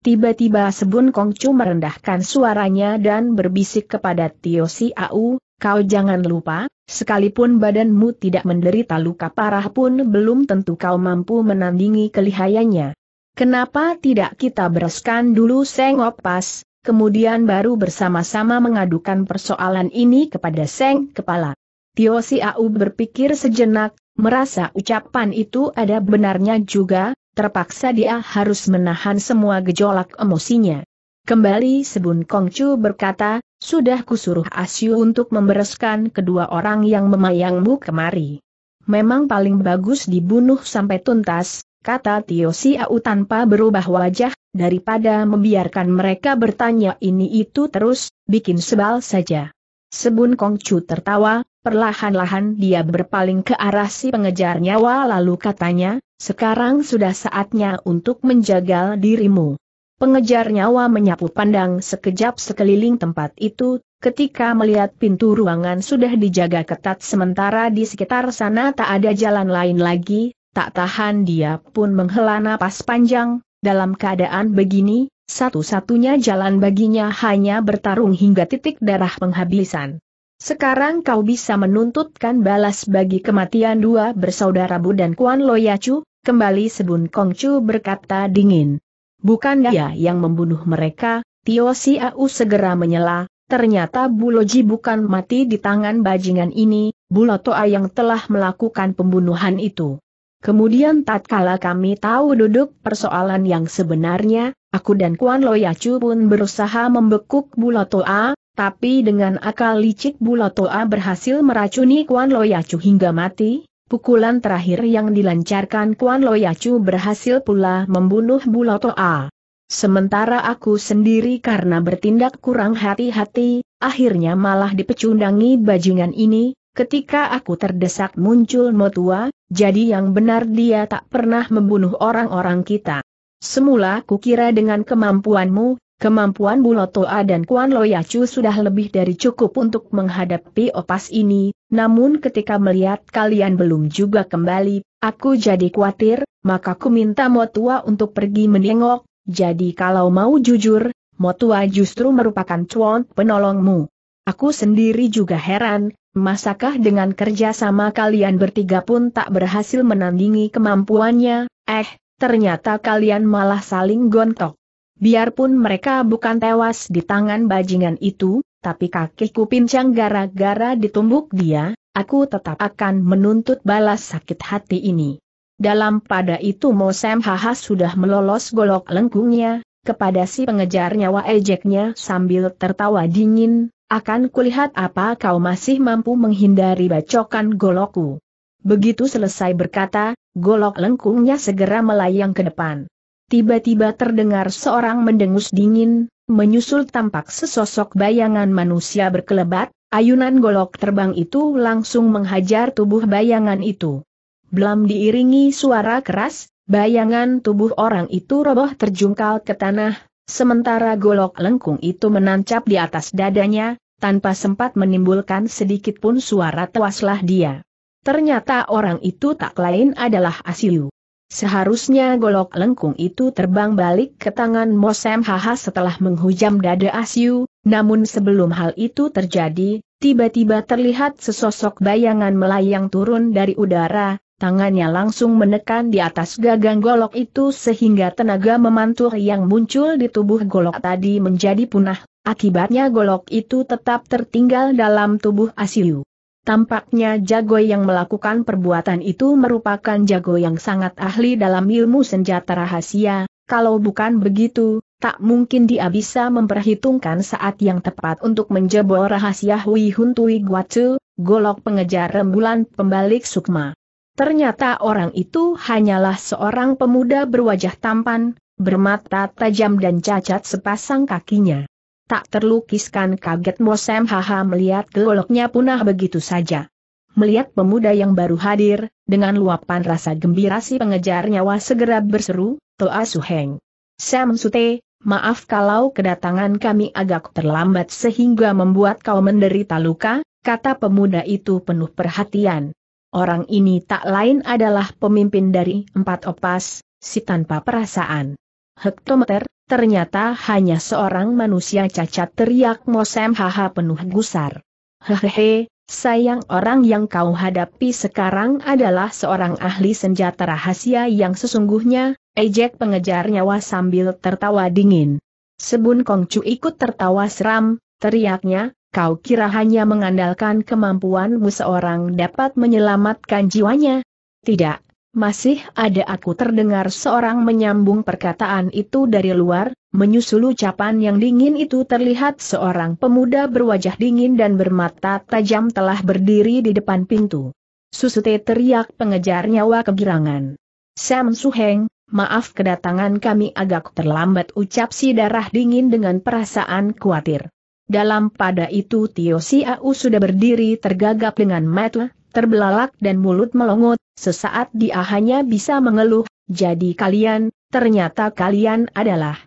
Tiba-tiba Sebun Kongcu merendahkan suaranya dan berbisik kepada Tio Si Au, kau jangan lupa, sekalipun badanmu tidak menderita luka parah pun belum tentu kau mampu menandingi kelihayanya. Kenapa tidak kita bereskan dulu Seng Opas, kemudian baru bersama-sama mengadukan persoalan ini kepada Seng Kepala. Tio Si Au berpikir sejenak, merasa ucapan itu ada benarnya juga, terpaksa dia harus menahan semua gejolak emosinya. Kembali Sebun Kongcu berkata, sudah kusuruh Asyu untuk membereskan kedua orang yang memayangmu kemari. Memang paling bagus dibunuh sampai tuntas, kata Tio Siau tanpa berubah wajah, daripada membiarkan mereka bertanya ini itu terus, bikin sebal saja. Sebun Kongcu tertawa, Perlahan-lahan dia berpaling ke arah si pengejar nyawa lalu katanya, sekarang sudah saatnya untuk menjagal dirimu. Pengejar nyawa menyapu pandang sekejap sekeliling tempat itu, ketika melihat pintu ruangan sudah dijaga ketat sementara di sekitar sana tak ada jalan lain lagi, tak tahan dia pun menghela napas panjang, dalam keadaan begini, satu-satunya jalan baginya hanya bertarung hingga titik darah penghabisan. Sekarang kau bisa menuntutkan balas bagi kematian dua bersaudara Bu dan Kuan Loyacu, kembali Sebun Kongcu berkata dingin. Bukan dia yang membunuh mereka, Tio Au segera menyela, ternyata Bu Loji bukan mati di tangan bajingan ini, Bulotoa yang telah melakukan pembunuhan itu. Kemudian tatkala kami tahu duduk persoalan yang sebenarnya, aku dan Kuan Loyacu pun berusaha membekuk Bulotoa, tapi dengan akal licik Bulotoa berhasil meracuni Kuan Loyacu hingga mati, pukulan terakhir yang dilancarkan Kuan Loyacu berhasil pula membunuh Bulotoa. Sementara aku sendiri karena bertindak kurang hati-hati, akhirnya malah dipecundangi bajingan ini, ketika aku terdesak muncul Motua, jadi yang benar dia tak pernah membunuh orang-orang kita. Semula kukira dengan kemampuanmu, Kemampuan Bulotoa dan Kuan Loyacu sudah lebih dari cukup untuk menghadapi opas ini, namun ketika melihat kalian belum juga kembali, aku jadi khawatir, maka ku minta Motua untuk pergi menengok, jadi kalau mau jujur, Motua justru merupakan cuan penolongmu. Aku sendiri juga heran, masakah dengan kerja sama kalian bertiga pun tak berhasil menandingi kemampuannya, eh, ternyata kalian malah saling gontok. Biarpun mereka bukan tewas di tangan bajingan itu, tapi kakiku pincang gara-gara ditumbuk dia, aku tetap akan menuntut balas sakit hati ini. Dalam pada itu Mosem Haha sudah melolos golok lengkungnya, kepada si pengejar nyawa ejeknya sambil tertawa dingin, akan kulihat apa kau masih mampu menghindari bacokan goloku. Begitu selesai berkata, golok lengkungnya segera melayang ke depan tiba-tiba terdengar seorang mendengus dingin, menyusul tampak sesosok bayangan manusia berkelebat, ayunan golok terbang itu langsung menghajar tubuh bayangan itu. Belum diiringi suara keras, bayangan tubuh orang itu roboh terjungkal ke tanah, sementara golok lengkung itu menancap di atas dadanya, tanpa sempat menimbulkan sedikitpun suara tewaslah dia. Ternyata orang itu tak lain adalah Asiu. Seharusnya golok lengkung itu terbang balik ke tangan Mosem Haha setelah menghujam dada Asyu, namun sebelum hal itu terjadi, tiba-tiba terlihat sesosok bayangan melayang turun dari udara, tangannya langsung menekan di atas gagang golok itu sehingga tenaga memantul yang muncul di tubuh golok tadi menjadi punah, akibatnya golok itu tetap tertinggal dalam tubuh Asyu. Tampaknya jago yang melakukan perbuatan itu merupakan jago yang sangat ahli dalam ilmu senjata rahasia, kalau bukan begitu, tak mungkin dia bisa memperhitungkan saat yang tepat untuk menjebol rahasia Hui Hun Tui Guacu, golok pengejar rembulan pembalik sukma. Ternyata orang itu hanyalah seorang pemuda berwajah tampan, bermata tajam dan cacat sepasang kakinya. Tak terlukiskan kaget Mosem Haha melihat goloknya punah begitu saja. Melihat pemuda yang baru hadir, dengan luapan rasa gembira si pengejar nyawa segera berseru, Toa Suheng. Sam Sute, maaf kalau kedatangan kami agak terlambat sehingga membuat kau menderita luka, kata pemuda itu penuh perhatian. Orang ini tak lain adalah pemimpin dari empat opas, si tanpa perasaan. Hektometer, Ternyata hanya seorang manusia cacat teriak Mosem haha penuh gusar. Hehehe, sayang orang yang kau hadapi sekarang adalah seorang ahli senjata rahasia yang sesungguhnya, ejek pengejar nyawa sambil tertawa dingin. Sebun Kongcu ikut tertawa seram, teriaknya, kau kira hanya mengandalkan kemampuanmu seorang dapat menyelamatkan jiwanya? Tidak, masih ada aku terdengar seorang menyambung perkataan itu dari luar, menyusul ucapan yang dingin itu terlihat seorang pemuda berwajah dingin dan bermata tajam telah berdiri di depan pintu. Susute teriak pengejar nyawa kegirangan. Sam Suheng, maaf kedatangan kami agak terlambat ucap si darah dingin dengan perasaan khawatir. Dalam pada itu Tio Siau sudah berdiri tergagap dengan mata terbelalak dan mulut melongot, sesaat dia hanya bisa mengeluh, jadi kalian, ternyata kalian adalah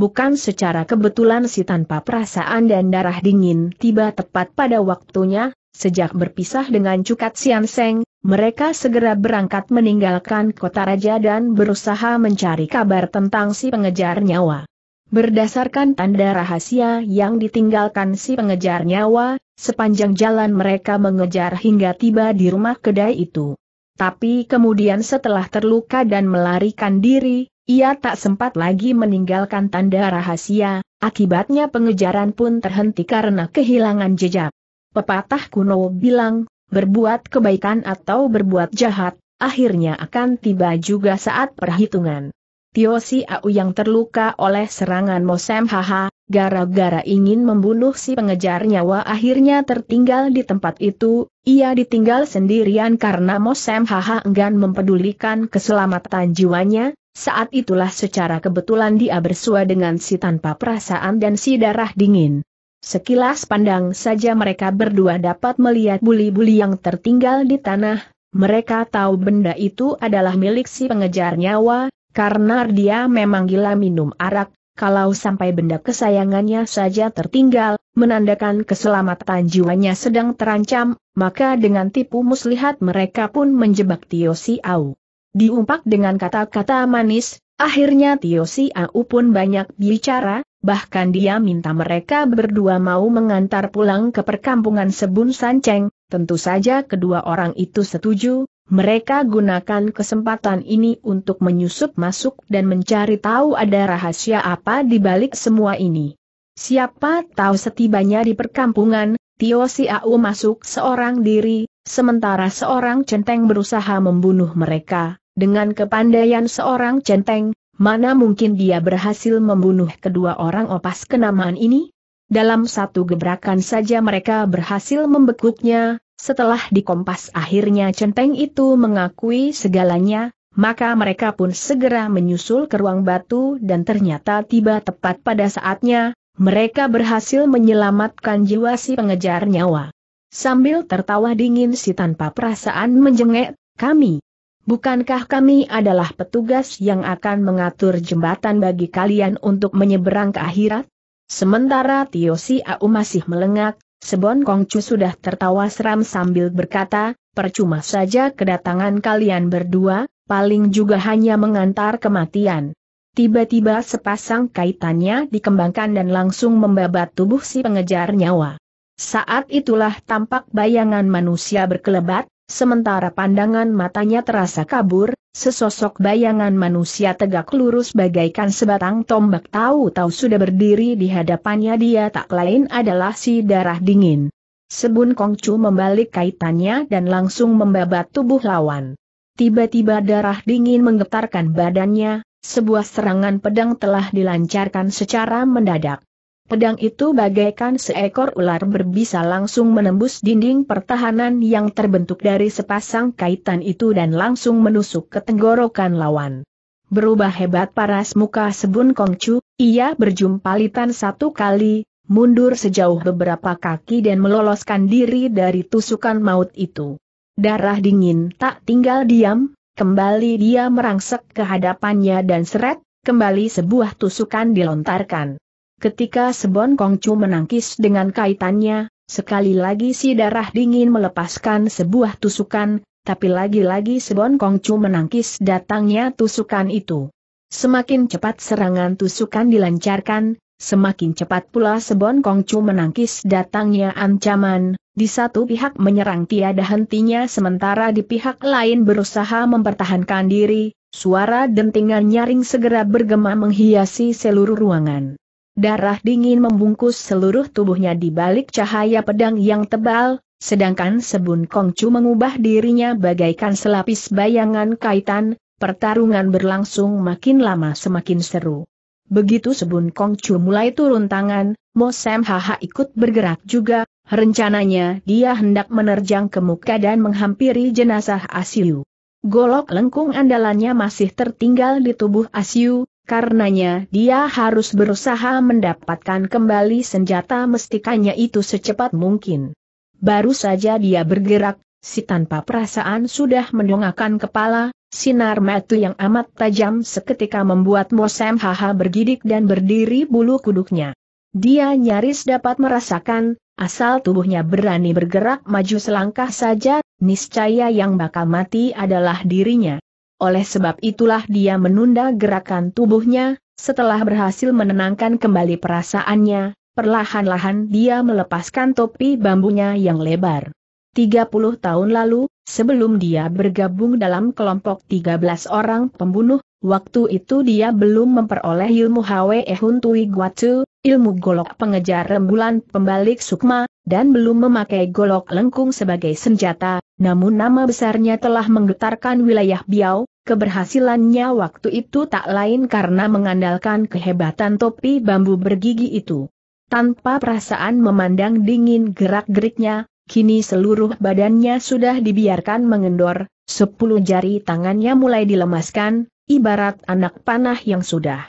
Bukan secara kebetulan si tanpa perasaan dan darah dingin tiba tepat pada waktunya, sejak berpisah dengan Cukat Sian Seng, mereka segera berangkat meninggalkan kota raja dan berusaha mencari kabar tentang si pengejar nyawa. Berdasarkan tanda rahasia yang ditinggalkan si pengejar nyawa, sepanjang jalan mereka mengejar hingga tiba di rumah kedai itu. Tapi kemudian setelah terluka dan melarikan diri, ia tak sempat lagi meninggalkan tanda rahasia, akibatnya pengejaran pun terhenti karena kehilangan jejak. Pepatah kuno bilang, berbuat kebaikan atau berbuat jahat, akhirnya akan tiba juga saat perhitungan. Tio Si Au yang terluka oleh serangan Mosem Haha, gara-gara ingin membunuh si pengejar nyawa akhirnya tertinggal di tempat itu, ia ditinggal sendirian karena Mosem Haha enggan mempedulikan keselamatan jiwanya, saat itulah secara kebetulan dia bersua dengan si tanpa perasaan dan si darah dingin. Sekilas pandang saja mereka berdua dapat melihat buli-buli yang tertinggal di tanah, mereka tahu benda itu adalah milik si pengejar nyawa, karena dia memang gila minum arak, kalau sampai benda kesayangannya saja tertinggal, menandakan keselamatan jiwanya sedang terancam, maka dengan tipu muslihat mereka pun menjebak Tio Si Au. Diumpak dengan kata-kata manis, akhirnya Tio Si Au pun banyak bicara, bahkan dia minta mereka berdua mau mengantar pulang ke perkampungan Sebun Sanceng, tentu saja kedua orang itu setuju, mereka gunakan kesempatan ini untuk menyusup masuk dan mencari tahu ada rahasia apa di balik semua ini. Siapa tahu setibanya di perkampungan, Tio Siau masuk seorang diri, sementara seorang centeng berusaha membunuh mereka. Dengan kepandaian seorang centeng, mana mungkin dia berhasil membunuh kedua orang opas kenamaan ini? Dalam satu gebrakan saja mereka berhasil membekuknya, setelah dikompas akhirnya centeng itu mengakui segalanya, maka mereka pun segera menyusul ke ruang batu dan ternyata tiba tepat pada saatnya, mereka berhasil menyelamatkan jiwa si pengejar nyawa. Sambil tertawa dingin si tanpa perasaan menjengek, kami. Bukankah kami adalah petugas yang akan mengatur jembatan bagi kalian untuk menyeberang ke akhirat? Sementara Tio Si Au masih melengak, Sebon Kongcu sudah tertawa seram sambil berkata, percuma saja kedatangan kalian berdua, paling juga hanya mengantar kematian. Tiba-tiba sepasang kaitannya dikembangkan dan langsung membabat tubuh si pengejar nyawa. Saat itulah tampak bayangan manusia berkelebat, sementara pandangan matanya terasa kabur, Sesosok bayangan manusia tegak lurus bagaikan sebatang tombak tahu-tahu sudah berdiri di hadapannya dia tak lain adalah si darah dingin. Sebun Kongcu membalik kaitannya dan langsung membabat tubuh lawan. Tiba-tiba darah dingin menggetarkan badannya, sebuah serangan pedang telah dilancarkan secara mendadak. Pedang itu bagaikan seekor ular berbisa langsung menembus dinding pertahanan yang terbentuk dari sepasang kaitan itu dan langsung menusuk ke tenggorokan lawan. Berubah hebat paras muka Sebun Kongcu, ia berjumpalitan satu kali, mundur sejauh beberapa kaki dan meloloskan diri dari tusukan maut itu. Darah dingin tak tinggal diam, kembali dia merangsek ke hadapannya dan seret, kembali sebuah tusukan dilontarkan. Ketika Sebon Kongcu menangkis dengan kaitannya, sekali lagi si darah dingin melepaskan sebuah tusukan, tapi lagi-lagi Sebon Kongcu menangkis datangnya tusukan itu. Semakin cepat serangan tusukan dilancarkan, semakin cepat pula Sebon Kongcu menangkis datangnya ancaman, di satu pihak menyerang tiada hentinya sementara di pihak lain berusaha mempertahankan diri, suara dentingan nyaring segera bergema menghiasi seluruh ruangan. Darah dingin membungkus seluruh tubuhnya di balik cahaya pedang yang tebal, sedangkan Sebun Kongcu mengubah dirinya bagaikan selapis bayangan kaitan, pertarungan berlangsung makin lama semakin seru. Begitu Sebun Kongcu mulai turun tangan, Mo Sam Haha ikut bergerak juga, rencananya dia hendak menerjang ke muka dan menghampiri jenazah Asiu. Golok lengkung andalannya masih tertinggal di tubuh Asiu, Karenanya dia harus berusaha mendapatkan kembali senjata mestikanya itu secepat mungkin. Baru saja dia bergerak, si tanpa perasaan sudah mendongakkan kepala, sinar metu yang amat tajam seketika membuat Mosem Haha bergidik dan berdiri bulu kuduknya. Dia nyaris dapat merasakan, asal tubuhnya berani bergerak maju selangkah saja, niscaya yang bakal mati adalah dirinya oleh sebab itulah dia menunda gerakan tubuhnya, setelah berhasil menenangkan kembali perasaannya, perlahan-lahan dia melepaskan topi bambunya yang lebar. 30 tahun lalu, sebelum dia bergabung dalam kelompok 13 orang pembunuh, waktu itu dia belum memperoleh ilmu Hwe Huntui guatu, ilmu golok pengejar rembulan pembalik sukma, dan belum memakai golok lengkung sebagai senjata, namun nama besarnya telah menggetarkan wilayah Biau, Keberhasilannya waktu itu tak lain karena mengandalkan kehebatan topi bambu bergigi itu. Tanpa perasaan memandang dingin gerak-geriknya, kini seluruh badannya sudah dibiarkan mengendor, sepuluh jari tangannya mulai dilemaskan, ibarat anak panah yang sudah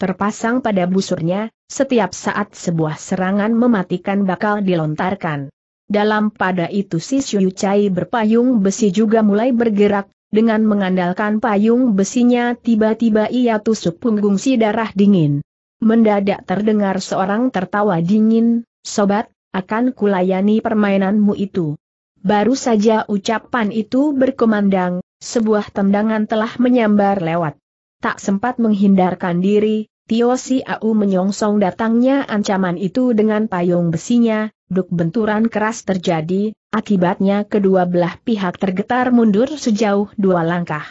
terpasang pada busurnya, setiap saat sebuah serangan mematikan bakal dilontarkan. Dalam pada itu si Syu Chai berpayung besi juga mulai bergerak, dengan mengandalkan payung besinya tiba-tiba ia tusuk punggung si darah dingin. Mendadak terdengar seorang tertawa dingin, sobat, akan kulayani permainanmu itu. Baru saja ucapan itu berkumandang, sebuah tendangan telah menyambar lewat. Tak sempat menghindarkan diri, Tio Si Au menyongsong datangnya ancaman itu dengan payung besinya, duk benturan keras terjadi, akibatnya kedua belah pihak tergetar mundur sejauh dua langkah.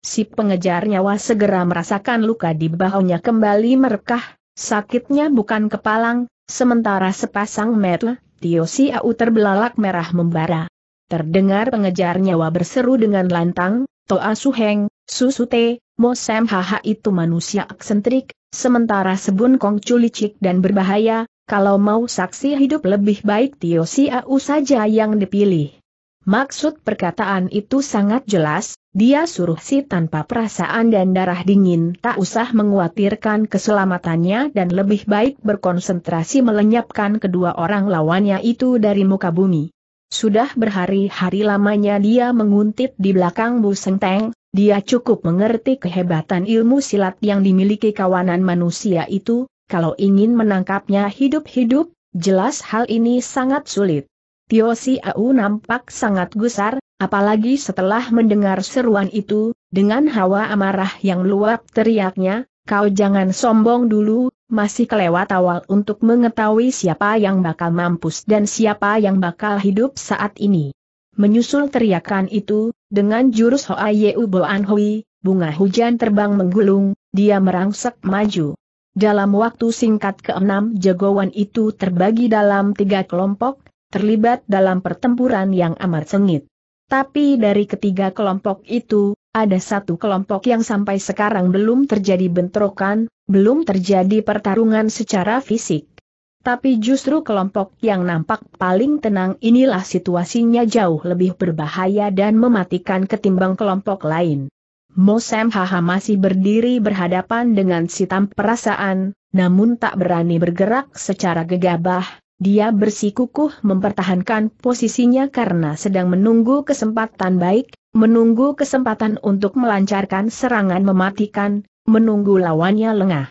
Si pengejar nyawa segera merasakan luka di bahunya kembali merekah, sakitnya bukan kepalang, sementara sepasang mata, Tio Siau terbelalak merah membara. Terdengar pengejar nyawa berseru dengan lantang, Toa Suheng, Susute, Sem Haha itu manusia eksentrik, sementara Sebun Kong culicik dan berbahaya, kalau mau saksi hidup lebih baik Tio Siau saja yang dipilih. Maksud perkataan itu sangat jelas, dia suruh si tanpa perasaan dan darah dingin tak usah menguatirkan keselamatannya dan lebih baik berkonsentrasi melenyapkan kedua orang lawannya itu dari muka bumi. Sudah berhari-hari lamanya dia menguntit di belakang Bu Sengteng, dia cukup mengerti kehebatan ilmu silat yang dimiliki kawanan manusia itu, kalau ingin menangkapnya hidup-hidup, jelas hal ini sangat sulit. Tio Si Au nampak sangat gusar, apalagi setelah mendengar seruan itu, dengan hawa amarah yang luap teriaknya, kau jangan sombong dulu, masih kelewat awal untuk mengetahui siapa yang bakal mampus dan siapa yang bakal hidup saat ini. Menyusul teriakan itu, dengan jurus Hoa Yeu Boan Hui, bunga hujan terbang menggulung, dia merangsek maju. Dalam waktu singkat keenam jagoan itu terbagi dalam tiga kelompok, terlibat dalam pertempuran yang amat sengit. Tapi dari ketiga kelompok itu, ada satu kelompok yang sampai sekarang belum terjadi bentrokan, belum terjadi pertarungan secara fisik. Tapi justru kelompok yang nampak paling tenang inilah situasinya jauh lebih berbahaya dan mematikan ketimbang kelompok lain. Mosem Haha masih berdiri berhadapan dengan sitam perasaan, namun tak berani bergerak secara gegabah, dia bersikukuh mempertahankan posisinya karena sedang menunggu kesempatan baik, menunggu kesempatan untuk melancarkan serangan mematikan, menunggu lawannya lengah.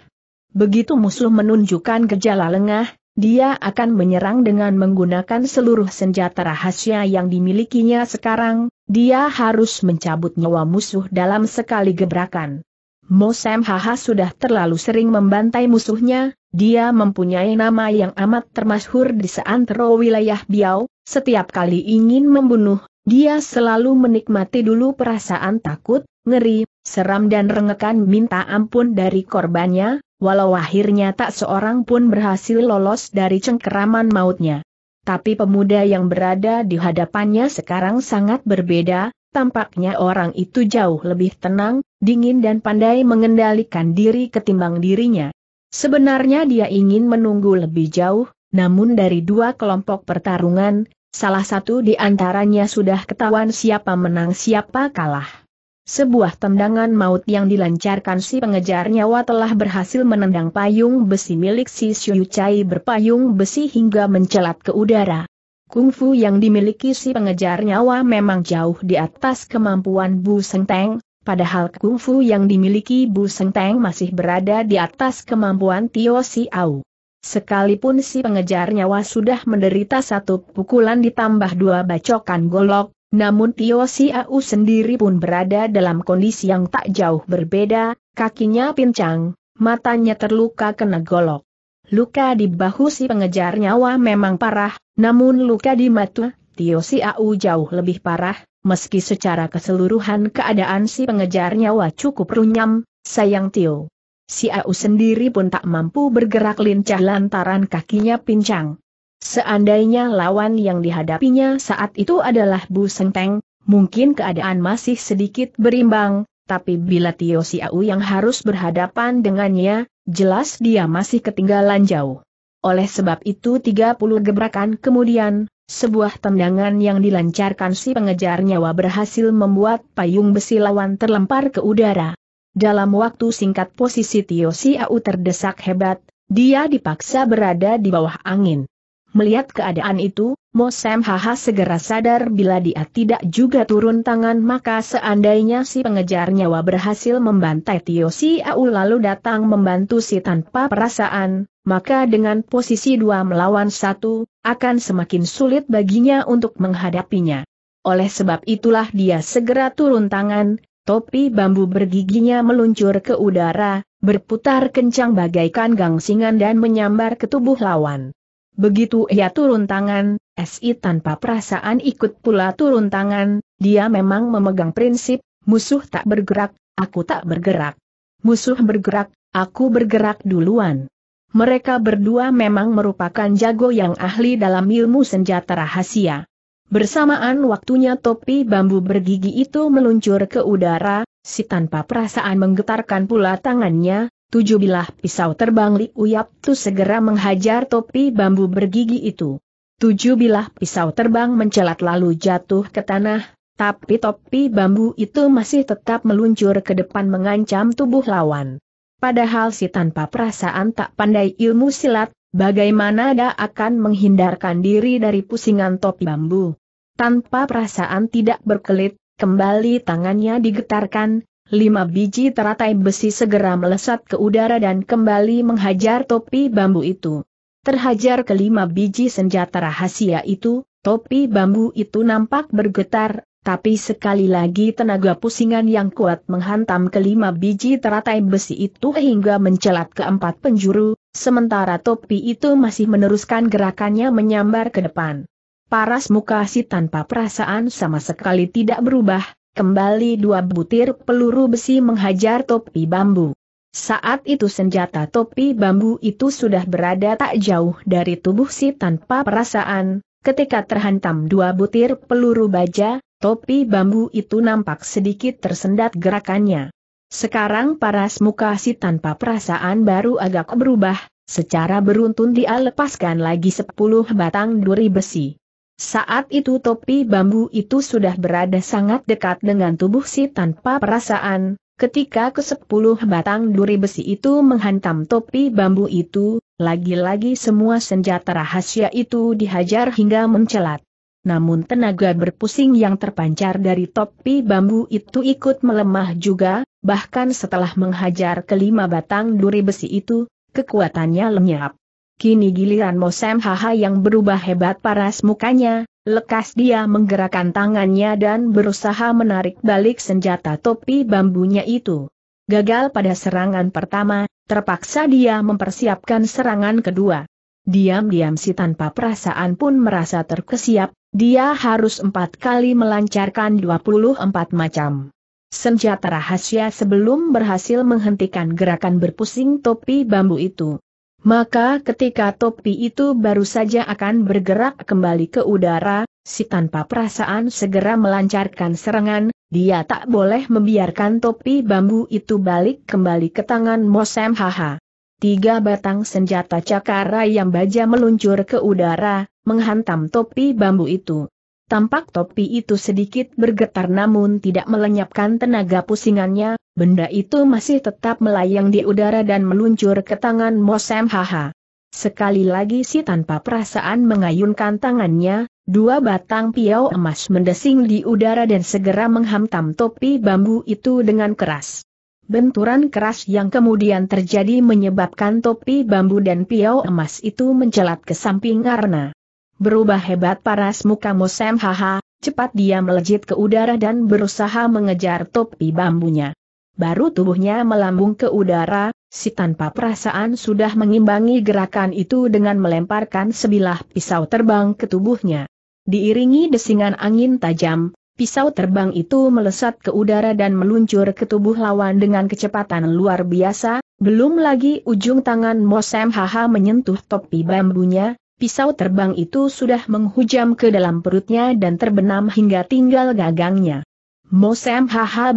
Begitu musuh menunjukkan gejala lengah, dia akan menyerang dengan menggunakan seluruh senjata rahasia yang dimilikinya sekarang, dia harus mencabut nyawa musuh dalam sekali gebrakan. Mosem Haha sudah terlalu sering membantai musuhnya, dia mempunyai nama yang amat termasyhur di seantero wilayah Biau, setiap kali ingin membunuh, dia selalu menikmati dulu perasaan takut, ngeri, seram dan rengekan minta ampun dari korbannya, walau akhirnya tak seorang pun berhasil lolos dari cengkeraman mautnya. Tapi pemuda yang berada di hadapannya sekarang sangat berbeda, tampaknya orang itu jauh lebih tenang, dingin dan pandai mengendalikan diri ketimbang dirinya. Sebenarnya dia ingin menunggu lebih jauh, namun dari dua kelompok pertarungan, salah satu di antaranya sudah ketahuan siapa menang siapa kalah. Sebuah tendangan maut yang dilancarkan si pengejar nyawa telah berhasil menendang payung besi milik si Xiu Chai berpayung besi hingga mencelat ke udara. Kungfu yang dimiliki si pengejar nyawa memang jauh di atas kemampuan Bu Teng, padahal kungfu yang dimiliki Bu Teng masih berada di atas kemampuan Tio Si Au. Sekalipun si pengejar nyawa sudah menderita satu pukulan ditambah dua bacokan golok, namun Tio Siau sendiri pun berada dalam kondisi yang tak jauh berbeda, kakinya pincang, matanya terluka kena golok. Luka di bahu si pengejar nyawa memang parah, namun luka di mata Tio Siau jauh lebih parah, meski secara keseluruhan keadaan si pengejar nyawa cukup runyam, sayang Tio. Siau sendiri pun tak mampu bergerak lincah lantaran kakinya pincang. Seandainya lawan yang dihadapinya saat itu adalah Bu Senteng, mungkin keadaan masih sedikit berimbang, tapi bila Tio Siau yang harus berhadapan dengannya, jelas dia masih ketinggalan jauh. Oleh sebab itu 30 gebrakan kemudian, sebuah tendangan yang dilancarkan si pengejar nyawa berhasil membuat payung besi lawan terlempar ke udara. Dalam waktu singkat posisi Tio Siau terdesak hebat, dia dipaksa berada di bawah angin. Melihat keadaan itu, Mo Sam Haha segera sadar bila dia tidak juga turun tangan maka seandainya si pengejar nyawa berhasil membantai Tio Si Au lalu datang membantu si tanpa perasaan, maka dengan posisi dua melawan satu, akan semakin sulit baginya untuk menghadapinya. Oleh sebab itulah dia segera turun tangan, topi bambu bergiginya meluncur ke udara, berputar kencang bagaikan gangsingan dan menyambar ke tubuh lawan. Begitu ia turun tangan, SI tanpa perasaan ikut pula turun tangan, dia memang memegang prinsip, musuh tak bergerak, aku tak bergerak. Musuh bergerak, aku bergerak duluan. Mereka berdua memang merupakan jago yang ahli dalam ilmu senjata rahasia. Bersamaan waktunya topi bambu bergigi itu meluncur ke udara, si tanpa perasaan menggetarkan pula tangannya, Tujuh bilah pisau terbang Liu Tu segera menghajar topi bambu bergigi itu. Tujuh bilah pisau terbang mencelat lalu jatuh ke tanah, tapi topi bambu itu masih tetap meluncur ke depan mengancam tubuh lawan. Padahal si tanpa perasaan tak pandai ilmu silat, bagaimana dia akan menghindarkan diri dari pusingan topi bambu. Tanpa perasaan tidak berkelit, kembali tangannya digetarkan, lima biji teratai besi segera melesat ke udara dan kembali menghajar topi bambu itu. Terhajar kelima biji senjata rahasia itu, topi bambu itu nampak bergetar, tapi sekali lagi tenaga pusingan yang kuat menghantam kelima biji teratai besi itu hingga mencelat ke empat penjuru, sementara topi itu masih meneruskan gerakannya menyambar ke depan. Paras muka si tanpa perasaan sama sekali tidak berubah, Kembali dua butir peluru besi menghajar topi bambu. Saat itu senjata topi bambu itu sudah berada tak jauh dari tubuh si tanpa perasaan, ketika terhantam dua butir peluru baja, topi bambu itu nampak sedikit tersendat gerakannya. Sekarang paras muka si tanpa perasaan baru agak berubah, secara beruntun dia lepaskan lagi sepuluh batang duri besi. Saat itu topi bambu itu sudah berada sangat dekat dengan tubuh si tanpa perasaan, ketika ke sepuluh batang duri besi itu menghantam topi bambu itu, lagi-lagi semua senjata rahasia itu dihajar hingga mencelat. Namun tenaga berpusing yang terpancar dari topi bambu itu ikut melemah juga, bahkan setelah menghajar kelima batang duri besi itu, kekuatannya lenyap. Kini giliran Mosem Haha yang berubah hebat paras mukanya, lekas dia menggerakkan tangannya dan berusaha menarik balik senjata topi bambunya itu. Gagal pada serangan pertama, terpaksa dia mempersiapkan serangan kedua. Diam-diam si tanpa perasaan pun merasa terkesiap, dia harus empat kali melancarkan 24 macam. Senjata rahasia sebelum berhasil menghentikan gerakan berpusing topi bambu itu. Maka ketika topi itu baru saja akan bergerak kembali ke udara, si tanpa perasaan segera melancarkan serangan, dia tak boleh membiarkan topi bambu itu balik kembali ke tangan Mosem Haha. Tiga batang senjata cakara yang baja meluncur ke udara, menghantam topi bambu itu. Tampak topi itu sedikit bergetar namun tidak melenyapkan tenaga pusingannya, benda itu masih tetap melayang di udara dan meluncur ke tangan Mosem Haha. Sekali lagi si tanpa perasaan mengayunkan tangannya, dua batang piau emas mendesing di udara dan segera menghantam topi bambu itu dengan keras. Benturan keras yang kemudian terjadi menyebabkan topi bambu dan piau emas itu mencelat ke samping karena Berubah hebat paras muka Mosem haha, cepat dia melejit ke udara dan berusaha mengejar topi bambunya. Baru tubuhnya melambung ke udara, si tanpa perasaan sudah mengimbangi gerakan itu dengan melemparkan sebilah pisau terbang ke tubuhnya. Diiringi desingan angin tajam, pisau terbang itu melesat ke udara dan meluncur ke tubuh lawan dengan kecepatan luar biasa, belum lagi ujung tangan Mosem Haha menyentuh topi bambunya, Pisau terbang itu sudah menghujam ke dalam perutnya dan terbenam hingga tinggal gagangnya. Mosem Haha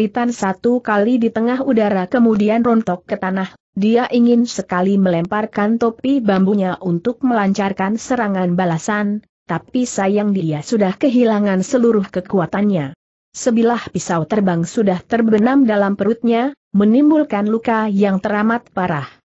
litan satu kali di tengah udara kemudian rontok ke tanah, dia ingin sekali melemparkan topi bambunya untuk melancarkan serangan balasan, tapi sayang dia sudah kehilangan seluruh kekuatannya. Sebilah pisau terbang sudah terbenam dalam perutnya, menimbulkan luka yang teramat parah.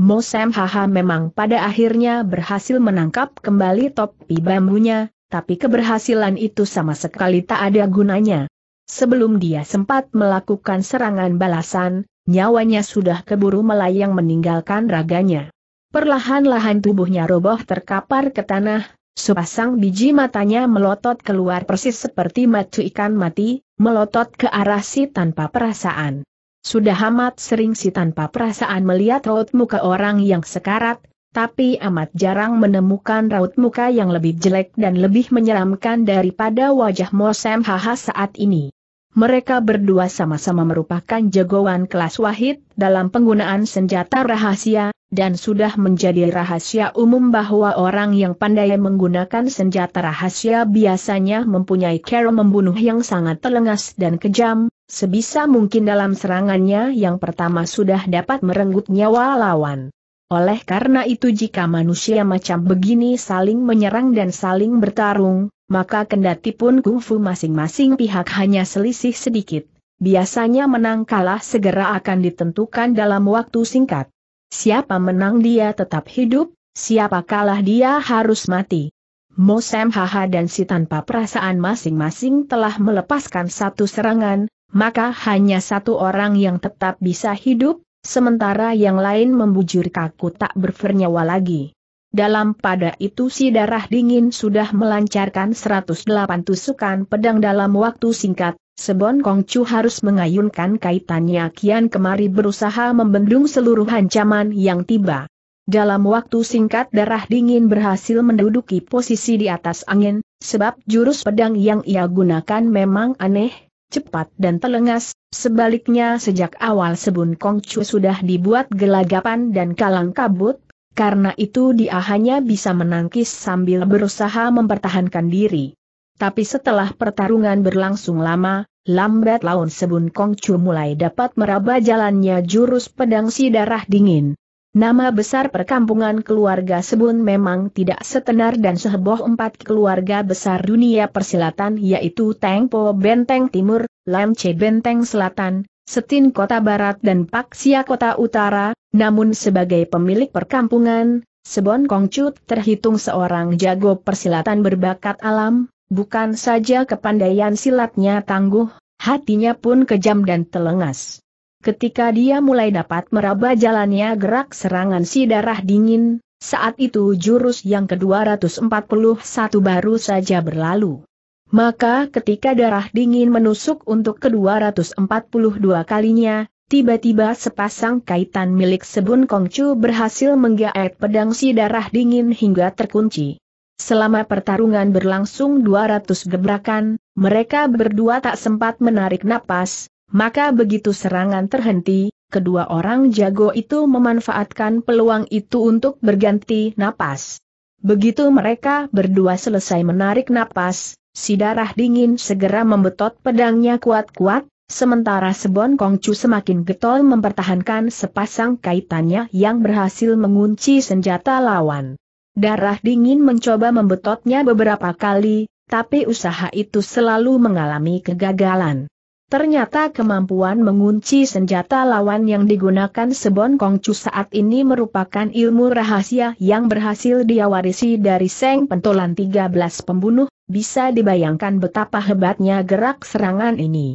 Mosem Haha memang pada akhirnya berhasil menangkap kembali topi bambunya, tapi keberhasilan itu sama sekali tak ada gunanya. Sebelum dia sempat melakukan serangan balasan, nyawanya sudah keburu melayang meninggalkan raganya. Perlahan-lahan tubuhnya roboh terkapar ke tanah, sepasang biji matanya melotot keluar persis seperti matu ikan mati, melotot ke arah si tanpa perasaan. Sudah amat sering si tanpa perasaan melihat raut muka orang yang sekarat, tapi amat jarang menemukan raut muka yang lebih jelek dan lebih menyeramkan daripada wajah Mosem Haha saat ini. Mereka berdua sama-sama merupakan jagoan kelas wahid dalam penggunaan senjata rahasia, dan sudah menjadi rahasia umum bahwa orang yang pandai menggunakan senjata rahasia biasanya mempunyai cara membunuh yang sangat telengas dan kejam, sebisa mungkin dalam serangannya yang pertama sudah dapat merenggut nyawa lawan. Oleh karena itu jika manusia macam begini saling menyerang dan saling bertarung, maka kendati pun kungfu masing-masing pihak hanya selisih sedikit, biasanya menang kalah segera akan ditentukan dalam waktu singkat. Siapa menang dia tetap hidup, siapa kalah dia harus mati. Mosem Haha dan si tanpa perasaan masing-masing telah melepaskan satu serangan, maka hanya satu orang yang tetap bisa hidup, sementara yang lain membujur kaku tak bernyawa lagi. Dalam pada itu si darah dingin sudah melancarkan 108 tusukan pedang dalam waktu singkat, Sebon Kongcu harus mengayunkan kaitannya kian kemari berusaha membendung seluruh ancaman yang tiba. Dalam waktu singkat darah dingin berhasil menduduki posisi di atas angin, sebab jurus pedang yang ia gunakan memang aneh, cepat dan telengas, sebaliknya sejak awal Sebun Kongcu sudah dibuat gelagapan dan kalang kabut, karena itu dia hanya bisa menangkis sambil berusaha mempertahankan diri. Tapi setelah pertarungan berlangsung lama, lambat laun Sebun Kongcu mulai dapat meraba jalannya jurus pedang si darah dingin. Nama besar perkampungan keluarga Sebun memang tidak setenar dan seheboh empat keluarga besar dunia persilatan yaitu Tengpo Benteng Timur, Lamce Benteng Selatan, Setin Kota Barat dan Pak Sia Kota Utara, namun sebagai pemilik perkampungan, Sebon Kongcut terhitung seorang jago persilatan berbakat alam, Bukan saja kepandaian silatnya tangguh, hatinya pun kejam dan telengas. Ketika dia mulai dapat meraba jalannya gerak serangan si darah dingin, saat itu jurus yang ke-241 baru saja berlalu. Maka ketika darah dingin menusuk untuk ke-242 kalinya, tiba-tiba sepasang kaitan milik Sebun Kongcu berhasil menggaet pedang si darah dingin hingga terkunci. Selama pertarungan berlangsung 200 gebrakan, mereka berdua tak sempat menarik napas, maka begitu serangan terhenti, kedua orang jago itu memanfaatkan peluang itu untuk berganti napas. Begitu mereka berdua selesai menarik napas, si darah dingin segera membetot pedangnya kuat-kuat, sementara Sebon Kongcu semakin getol mempertahankan sepasang kaitannya yang berhasil mengunci senjata lawan. Darah dingin mencoba membetotnya beberapa kali, tapi usaha itu selalu mengalami kegagalan. Ternyata kemampuan mengunci senjata lawan yang digunakan Sebon Kongcu saat ini merupakan ilmu rahasia yang berhasil diawarisi dari Seng Pentolan 13 pembunuh, bisa dibayangkan betapa hebatnya gerak serangan ini.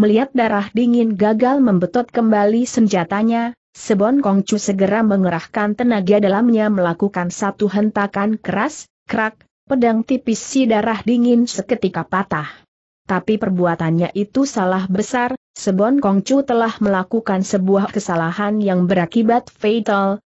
Melihat darah dingin gagal membetot kembali senjatanya, Sebon Kongcu segera mengerahkan tenaga dalamnya melakukan satu hentakan keras, krak, pedang tipis si darah dingin seketika patah. Tapi perbuatannya itu salah besar, Sebon Kongcu telah melakukan sebuah kesalahan yang berakibat fatal,